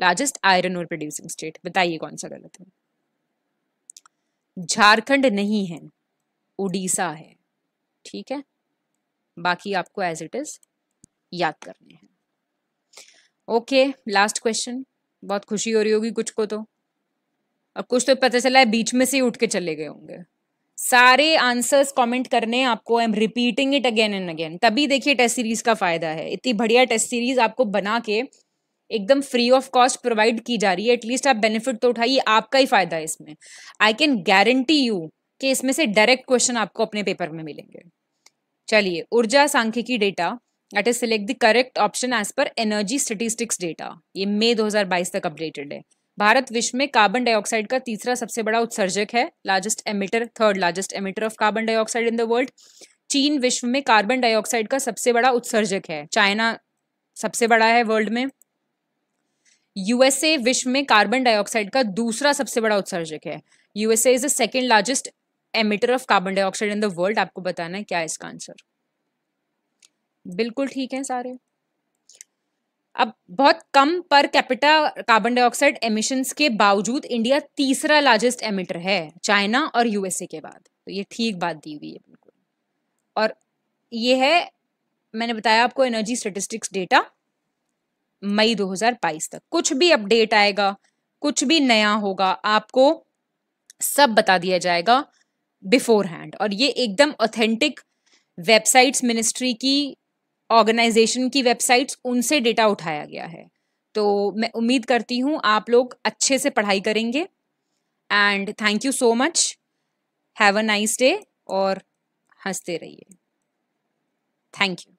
largest iron ore producing state बताइए कौन सा गलत है झारखंड नहीं है उड़ीसा है ठीक है बाकी आपको एज इट इज याद करने हैं ओके लास्ट क्वेश्चन बहुत खुशी हो रही होगी कुछ को तो अब कुछ तो पता चला है बीच में से उठ के चले गए होंगे सारे आंसर्स कमेंट करने आपको I am repeating it again and again तभी देखिए टेस्ट सीरीज का फायदा है इतनी बढ़िया टेस्ट सीरीज आपको बना के एकदम फ्री ऑफ कॉस्ट प्रोवाइड की जा रही है एटलीस्ट आप बेनिफिट तो उठाइए आपका ही फायदा है इसमें आई कैन गारंटी यू कि इसमें से डायरेक्ट क्वेश्चन आपको अपने पेपर में मिलेंगे चलिए ऊर्जा सांख्यिकी data at is select the correct option as per energy statistics data ये मई 2022 तक अपडेटेड है भारत विश्व में कार्बन डाइऑक्साइड का तीसरा सबसे बड़ा उत्सर्जक है largest emitter third largest emitter of carbon dioxide in the world चीन विश्व में कार्बन डाइऑक्साइड का सबसे बड़ा उत्सर्जक है चाइना सबसे बड़ा है वर्ल्ड में यूएसए विश्व में कार्बन डाइऑक्साइड का दूसरा सबसे बड़ा उत्सर्जक है USA is the second largest emitter of carbon dioxide in the world आपको बताना है क्या है इसका आंसर बिल्कुल ठीक हैं सारे अब बहुत कम per capita carbon dioxide emissions के बावजूद इंडिया तीसरा लार्जेस्ट एमिटर है चाइना और यूएसए के बाद तो ये ठीक बात दी हुई है बिल्कुल और ये है मैंने बताया आपको एनर्जी स्टेटिस्टिक्स डेटा मई 2022 तक कुछ भी अपडेट आएगा कुछ भी नया होगा आपको सब बता दिया जाएगा बिफोर हैंड और ये एकदम ऑथेंटिक वेबसाइट्स मिनिस्ट्री की ऑर्गेनाइजेशन की वेबसाइट्स उनसे डेटा उठाया गया है तो मैं उम्मीद करती हूँ आप लोग अच्छे से पढ़ाई करेंगे and thank you so much have a nice day और हंसते रहिए थैंक यू